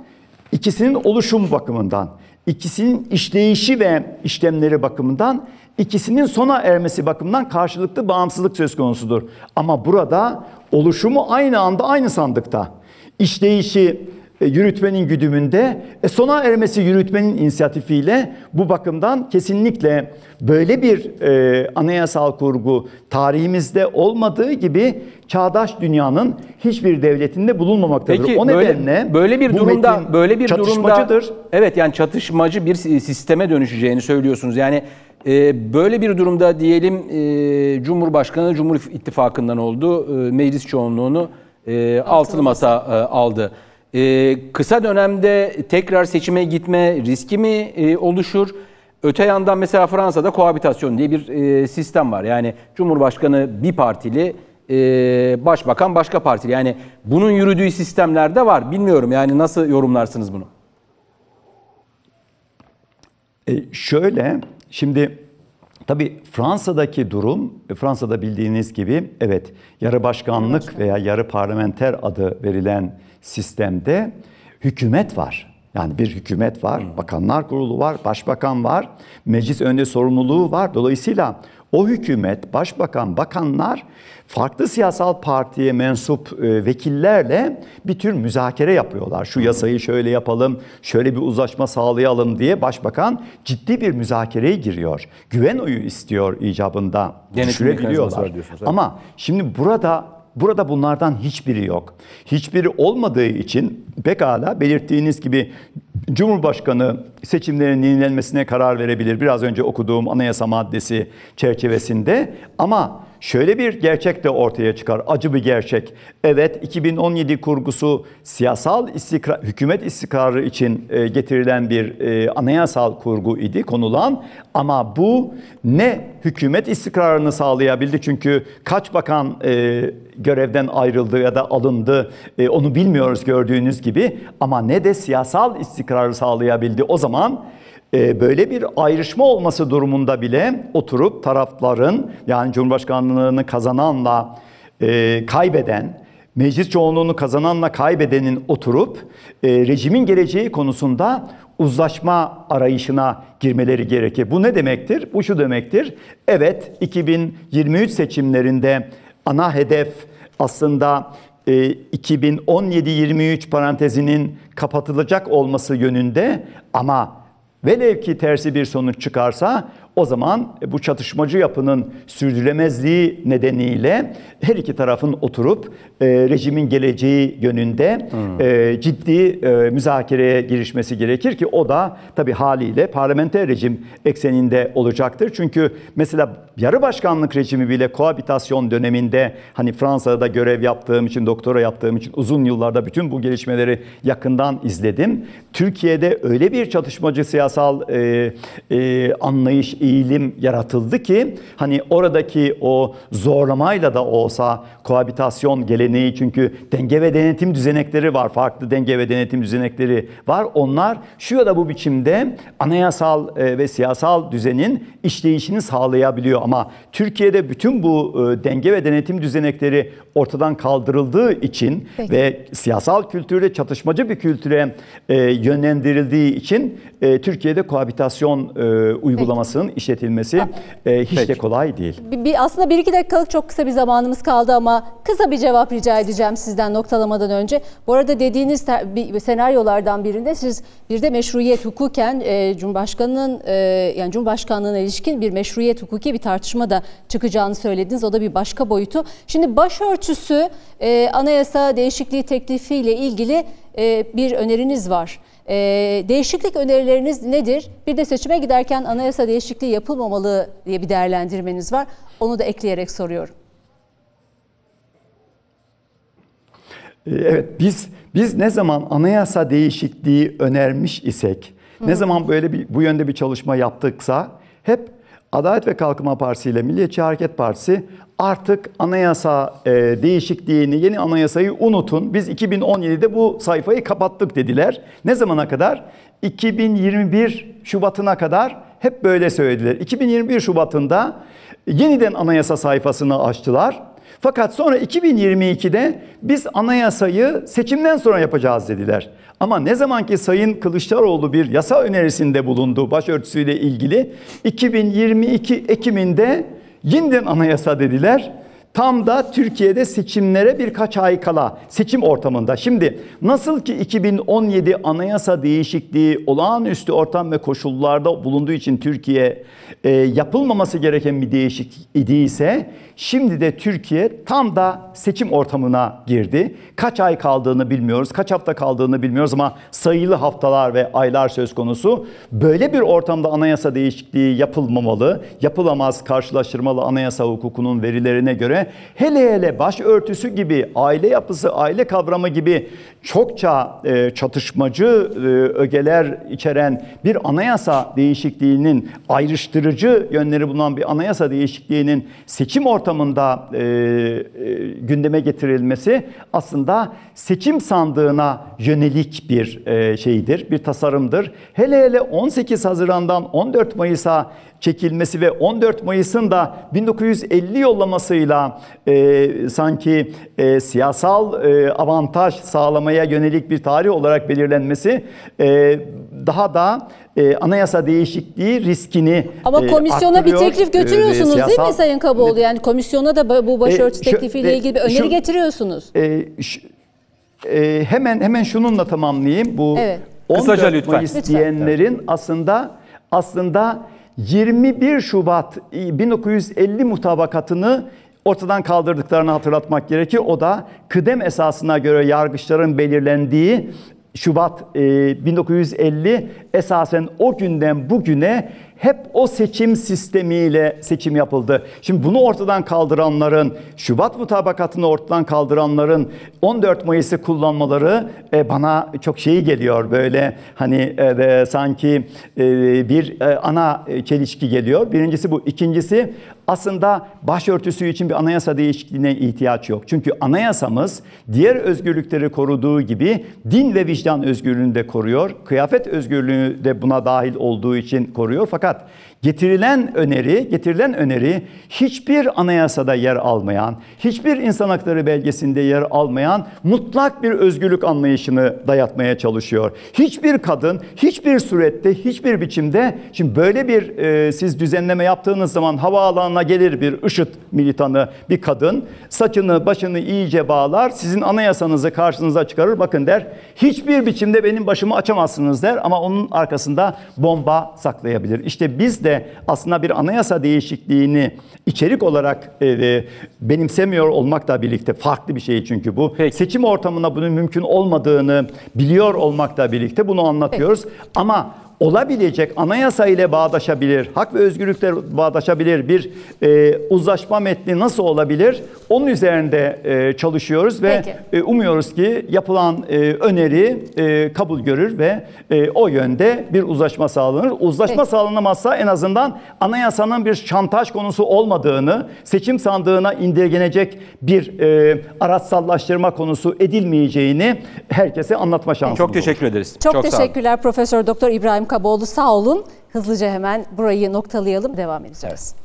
İkisinin oluşum bakımından ikisinin işleyişi ve işlemleri bakımından, ikisinin sona ermesi bakımından karşılıklı bağımsızlık söz konusudur. Ama burada oluşumu aynı anda aynı sandıkta. İşleyişi e, yürütmenin güdümünde e, sona ermesi yürütmenin inisiyatifiyle bu bakımdan kesinlikle böyle bir e, anayasal kurgu tarihimizde olmadığı gibi çağdaş dünyanın hiçbir devletinde bulunmamaktadır. Peki, o nedenle böyle, böyle bir durumda böyle bir durumda evet yani çatışmacı bir sisteme dönüşeceğini söylüyorsunuz. Yani e, böyle bir durumda diyelim e, Cumhurbaşkanı Cumhur İttifakı'ndan oldu. E, meclis çoğunluğunu e, altılı masa e, aldı. Ee, kısa dönemde tekrar seçime gitme riski mi e, oluşur? Öte yandan mesela Fransa'da kohabitasyon diye bir e, sistem var. Yani Cumhurbaşkanı bir partili, e, başbakan başka partili. Yani bunun yürüdüğü sistemlerde var. Bilmiyorum yani nasıl yorumlarsınız bunu? E, şöyle, şimdi tabii Fransa'daki durum, e, Fransa'da bildiğiniz gibi evet yarı başkanlık veya yarı parlamenter adı verilen sistemde hükümet var. Yani bir hükümet var, bakanlar kurulu var, başbakan var, meclis önünde sorumluluğu var. Dolayısıyla o hükümet, başbakan, bakanlar farklı siyasal partiye mensup e, vekillerle bir tür müzakere yapıyorlar. Şu yasayı şöyle yapalım, şöyle bir uzlaşma sağlayalım diye başbakan ciddi bir müzakereye giriyor. Güven oyu istiyor icabında. Denetim Düşürebiliyorlar. Ama şimdi burada burada bunlardan hiçbiri yok. Hiçbiri olmadığı için pekala belirttiğiniz gibi Cumhurbaşkanı seçimlerin yenilenmesine karar verebilir. Biraz önce okuduğum anayasa maddesi çerçevesinde ama Şöyle bir gerçek de ortaya çıkar, acı bir gerçek. Evet, 2017 kurgusu siyasal istikrar, hükümet istikrarı için e, getirilen bir e, anayasal kurgu idi, konulan. Ama bu ne hükümet istikrarını sağlayabildi çünkü kaç bakan e, görevden ayrıldı ya da alındı e, onu bilmiyoruz gördüğünüz gibi. Ama ne de siyasal istikrarı sağlayabildi. O zaman ee, böyle bir ayrışma olması durumunda bile oturup tarafların yani Cumhurbaşkanlığını kazananla e, kaybeden, meclis çoğunluğunu kazananla kaybedenin oturup e, rejimin geleceği konusunda uzlaşma arayışına girmeleri gerekir. Bu ne demektir? Bu şu demektir. Evet 2023 seçimlerinde ana hedef aslında 2017-23 e, parantezinin kapatılacak olması yönünde ama Velev ki tersi bir sonuç çıkarsa o zaman e, bu çatışmacı yapının sürdürülemezliği nedeniyle her iki tarafın oturup e, rejimin geleceği yönünde hmm. e, ciddi e, müzakereye girişmesi gerekir ki o da tabii haliyle parlamenter rejim ekseninde olacaktır. Çünkü mesela yarı başkanlık rejimi bile koabitasyon döneminde hani Fransa'da görev yaptığım için, doktora yaptığım için uzun yıllarda bütün bu gelişmeleri yakından izledim. Türkiye'de öyle bir çatışmacı siyasal e, e, anlayış eğilim yaratıldı ki hani oradaki o zorlamayla da olsa koabitasyon geleneği çünkü denge ve denetim düzenekleri var. Farklı denge ve denetim düzenekleri var. Onlar şu ya da bu biçimde anayasal e, ve siyasal düzenin işleyişini sağlayabiliyor ama Türkiye'de bütün bu e, denge ve denetim düzenekleri ortadan kaldırıldığı için Peki. ve siyasal kültürde çatışmacı bir kültüre e, yönlendirildiği için Türkiye'de koabitasyon uygulamasının işletilmesi ah, e, hiç Peki. de kolay değil. Bir, aslında bir iki dakikalık çok kısa bir zamanımız kaldı ama kısa bir cevap rica edeceğim sizden noktalamadan önce. Bu arada dediğiniz ter, bir, senaryolardan birinde siz bir de meşruiyet hukuken e, Cumhurbaşkanı'nın e, yani Cumhurbaşkanlığına ilişkin bir meşruiyet hukuki bir tartışma da çıkacağını söylediniz. O da bir başka boyutu. Şimdi başörtüsü e, anayasa değişikliği teklifiyle ilgili e, bir öneriniz var. E, değişiklik önerileriniz nedir? Bir de seçime giderken anayasa değişikliği yapılmamalı diye bir değerlendirmeniz var. Onu da ekleyerek soruyorum. Ee, evet biz biz ne zaman anayasa değişikliği önermiş isek, Hı. ne zaman böyle bir bu yönde bir çalışma yaptıksa hep Adalet ve Kalkınma Partisi ile Milliyetçi Hareket Partisi artık anayasa e, değişikliğini, yeni anayasayı unutun. Biz 2017'de bu sayfayı kapattık dediler. Ne zamana kadar? 2021 Şubat'ına kadar hep böyle söylediler. 2021 Şubat'ında yeniden anayasa sayfasını açtılar. Fakat sonra 2022'de biz anayasayı seçimden sonra yapacağız dediler. Ama ne zaman ki Sayın Kılıçdaroğlu bir yasa önerisinde bulundu başörtüsüyle ilgili 2022 Ekim'inde yeniden anayasa dediler Tam da Türkiye'de seçimlere birkaç ay kala seçim ortamında. Şimdi nasıl ki 2017 anayasa değişikliği olağanüstü ortam ve koşullarda bulunduğu için Türkiye e, yapılmaması gereken bir değişiklik idiyse şimdi de Türkiye tam da seçim ortamına girdi. Kaç ay kaldığını bilmiyoruz, kaç hafta kaldığını bilmiyoruz ama sayılı haftalar ve aylar söz konusu. Böyle bir ortamda anayasa değişikliği yapılmamalı, yapılamaz karşılaştırmalı anayasa hukukunun verilerine göre üzere hele hele başörtüsü gibi aile yapısı, aile kavramı gibi çokça e, çatışmacı e, ögeler içeren bir anayasa değişikliğinin ayrıştırıcı yönleri bulunan bir anayasa değişikliğinin seçim ortamında e, e, gündeme getirilmesi aslında seçim sandığına yönelik bir e, şeydir, bir tasarımdır. Hele hele 18 Haziran'dan 14 Mayıs'a çekilmesi ve 14 Mayıs'ın da 1950 yollamasıyla e, sanki e, siyasal e, avantaj sağlamaya yönelik bir tarih olarak belirlenmesi e, daha da e, anayasa değişikliği riskini Ama e, komisyona e, bir teklif ee, götürüyorsunuz e, siyasal... değil mi Sayın Kaboğlu? Yani komisyona da bu başörtüsü e, teklifiyle e, ilgili bir öneri şu, getiriyorsunuz. E, şu, e, hemen hemen şununla tamamlayayım. Bu evet. 14 Kısaca lütfen. Mayıs lütfen. diyenlerin aslında aslında 21 Şubat 1950 e, mutabakatını ortadan kaldırdıklarını hatırlatmak gerekir. O da kıdem esasına göre yargıçların belirlendiği Şubat 1950 e, esasen o günden bugüne hep o seçim sistemiyle seçim yapıldı. Şimdi bunu ortadan kaldıranların, Şubat mutabakatını ortadan kaldıranların 14 Mayıs'ı kullanmaları e, bana çok şey geliyor böyle hani e, sanki bir ana çelişki geliyor. Birincisi bu. ikincisi aslında başörtüsü için bir anayasa değişikliğine ihtiyaç yok. Çünkü anayasamız diğer özgürlükleri koruduğu gibi din ve vicdan özgürlüğünü de koruyor. Kıyafet özgürlüğü de buna dahil olduğu için koruyor. Fakat Getirilen öneri, getirilen öneri hiçbir anayasada yer almayan, hiçbir insan hakları belgesinde yer almayan mutlak bir özgürlük anlayışını dayatmaya çalışıyor. Hiçbir kadın, hiçbir surette, hiçbir biçimde, şimdi böyle bir e, siz düzenleme yaptığınız zaman havaalanına gelir bir IŞİD militanı, bir kadın, saçını, başını iyice bağlar, sizin anayasanızı karşınıza çıkarır, bakın der, hiçbir biçimde benim başımı açamazsınız der ama onun arkasında bomba saklayabilir. İşte biz de de aslında bir anayasa değişikliğini içerik olarak e, e, benimsemiyor olmakla birlikte farklı bir şey çünkü bu. Peki. Seçim ortamında bunun mümkün olmadığını biliyor olmakla birlikte bunu anlatıyoruz. Peki. Ama olabilecek anayasa ile bağdaşabilir, hak ve özgürlükler bağdaşabilir bir e, uzlaşma metni nasıl olabilir? Onun üzerinde e, çalışıyoruz ve e, umuyoruz ki yapılan e, öneri e, kabul görür ve e, o yönde bir uzlaşma sağlanır. Uzlaşma Peki. sağlanamazsa en azından anayasanın bir şantaj konusu olmadığını, seçim sandığına indirgenecek bir e, araçsallaştırma konusu edilmeyeceğini herkese anlatma şansı Çok bulur. teşekkür ederiz. Çok, Çok teşekkürler Profesör Doktor İbrahim Adem Kaboğlu sağ olun. Hızlıca hemen burayı noktalayalım, devam edeceğiz. Evet.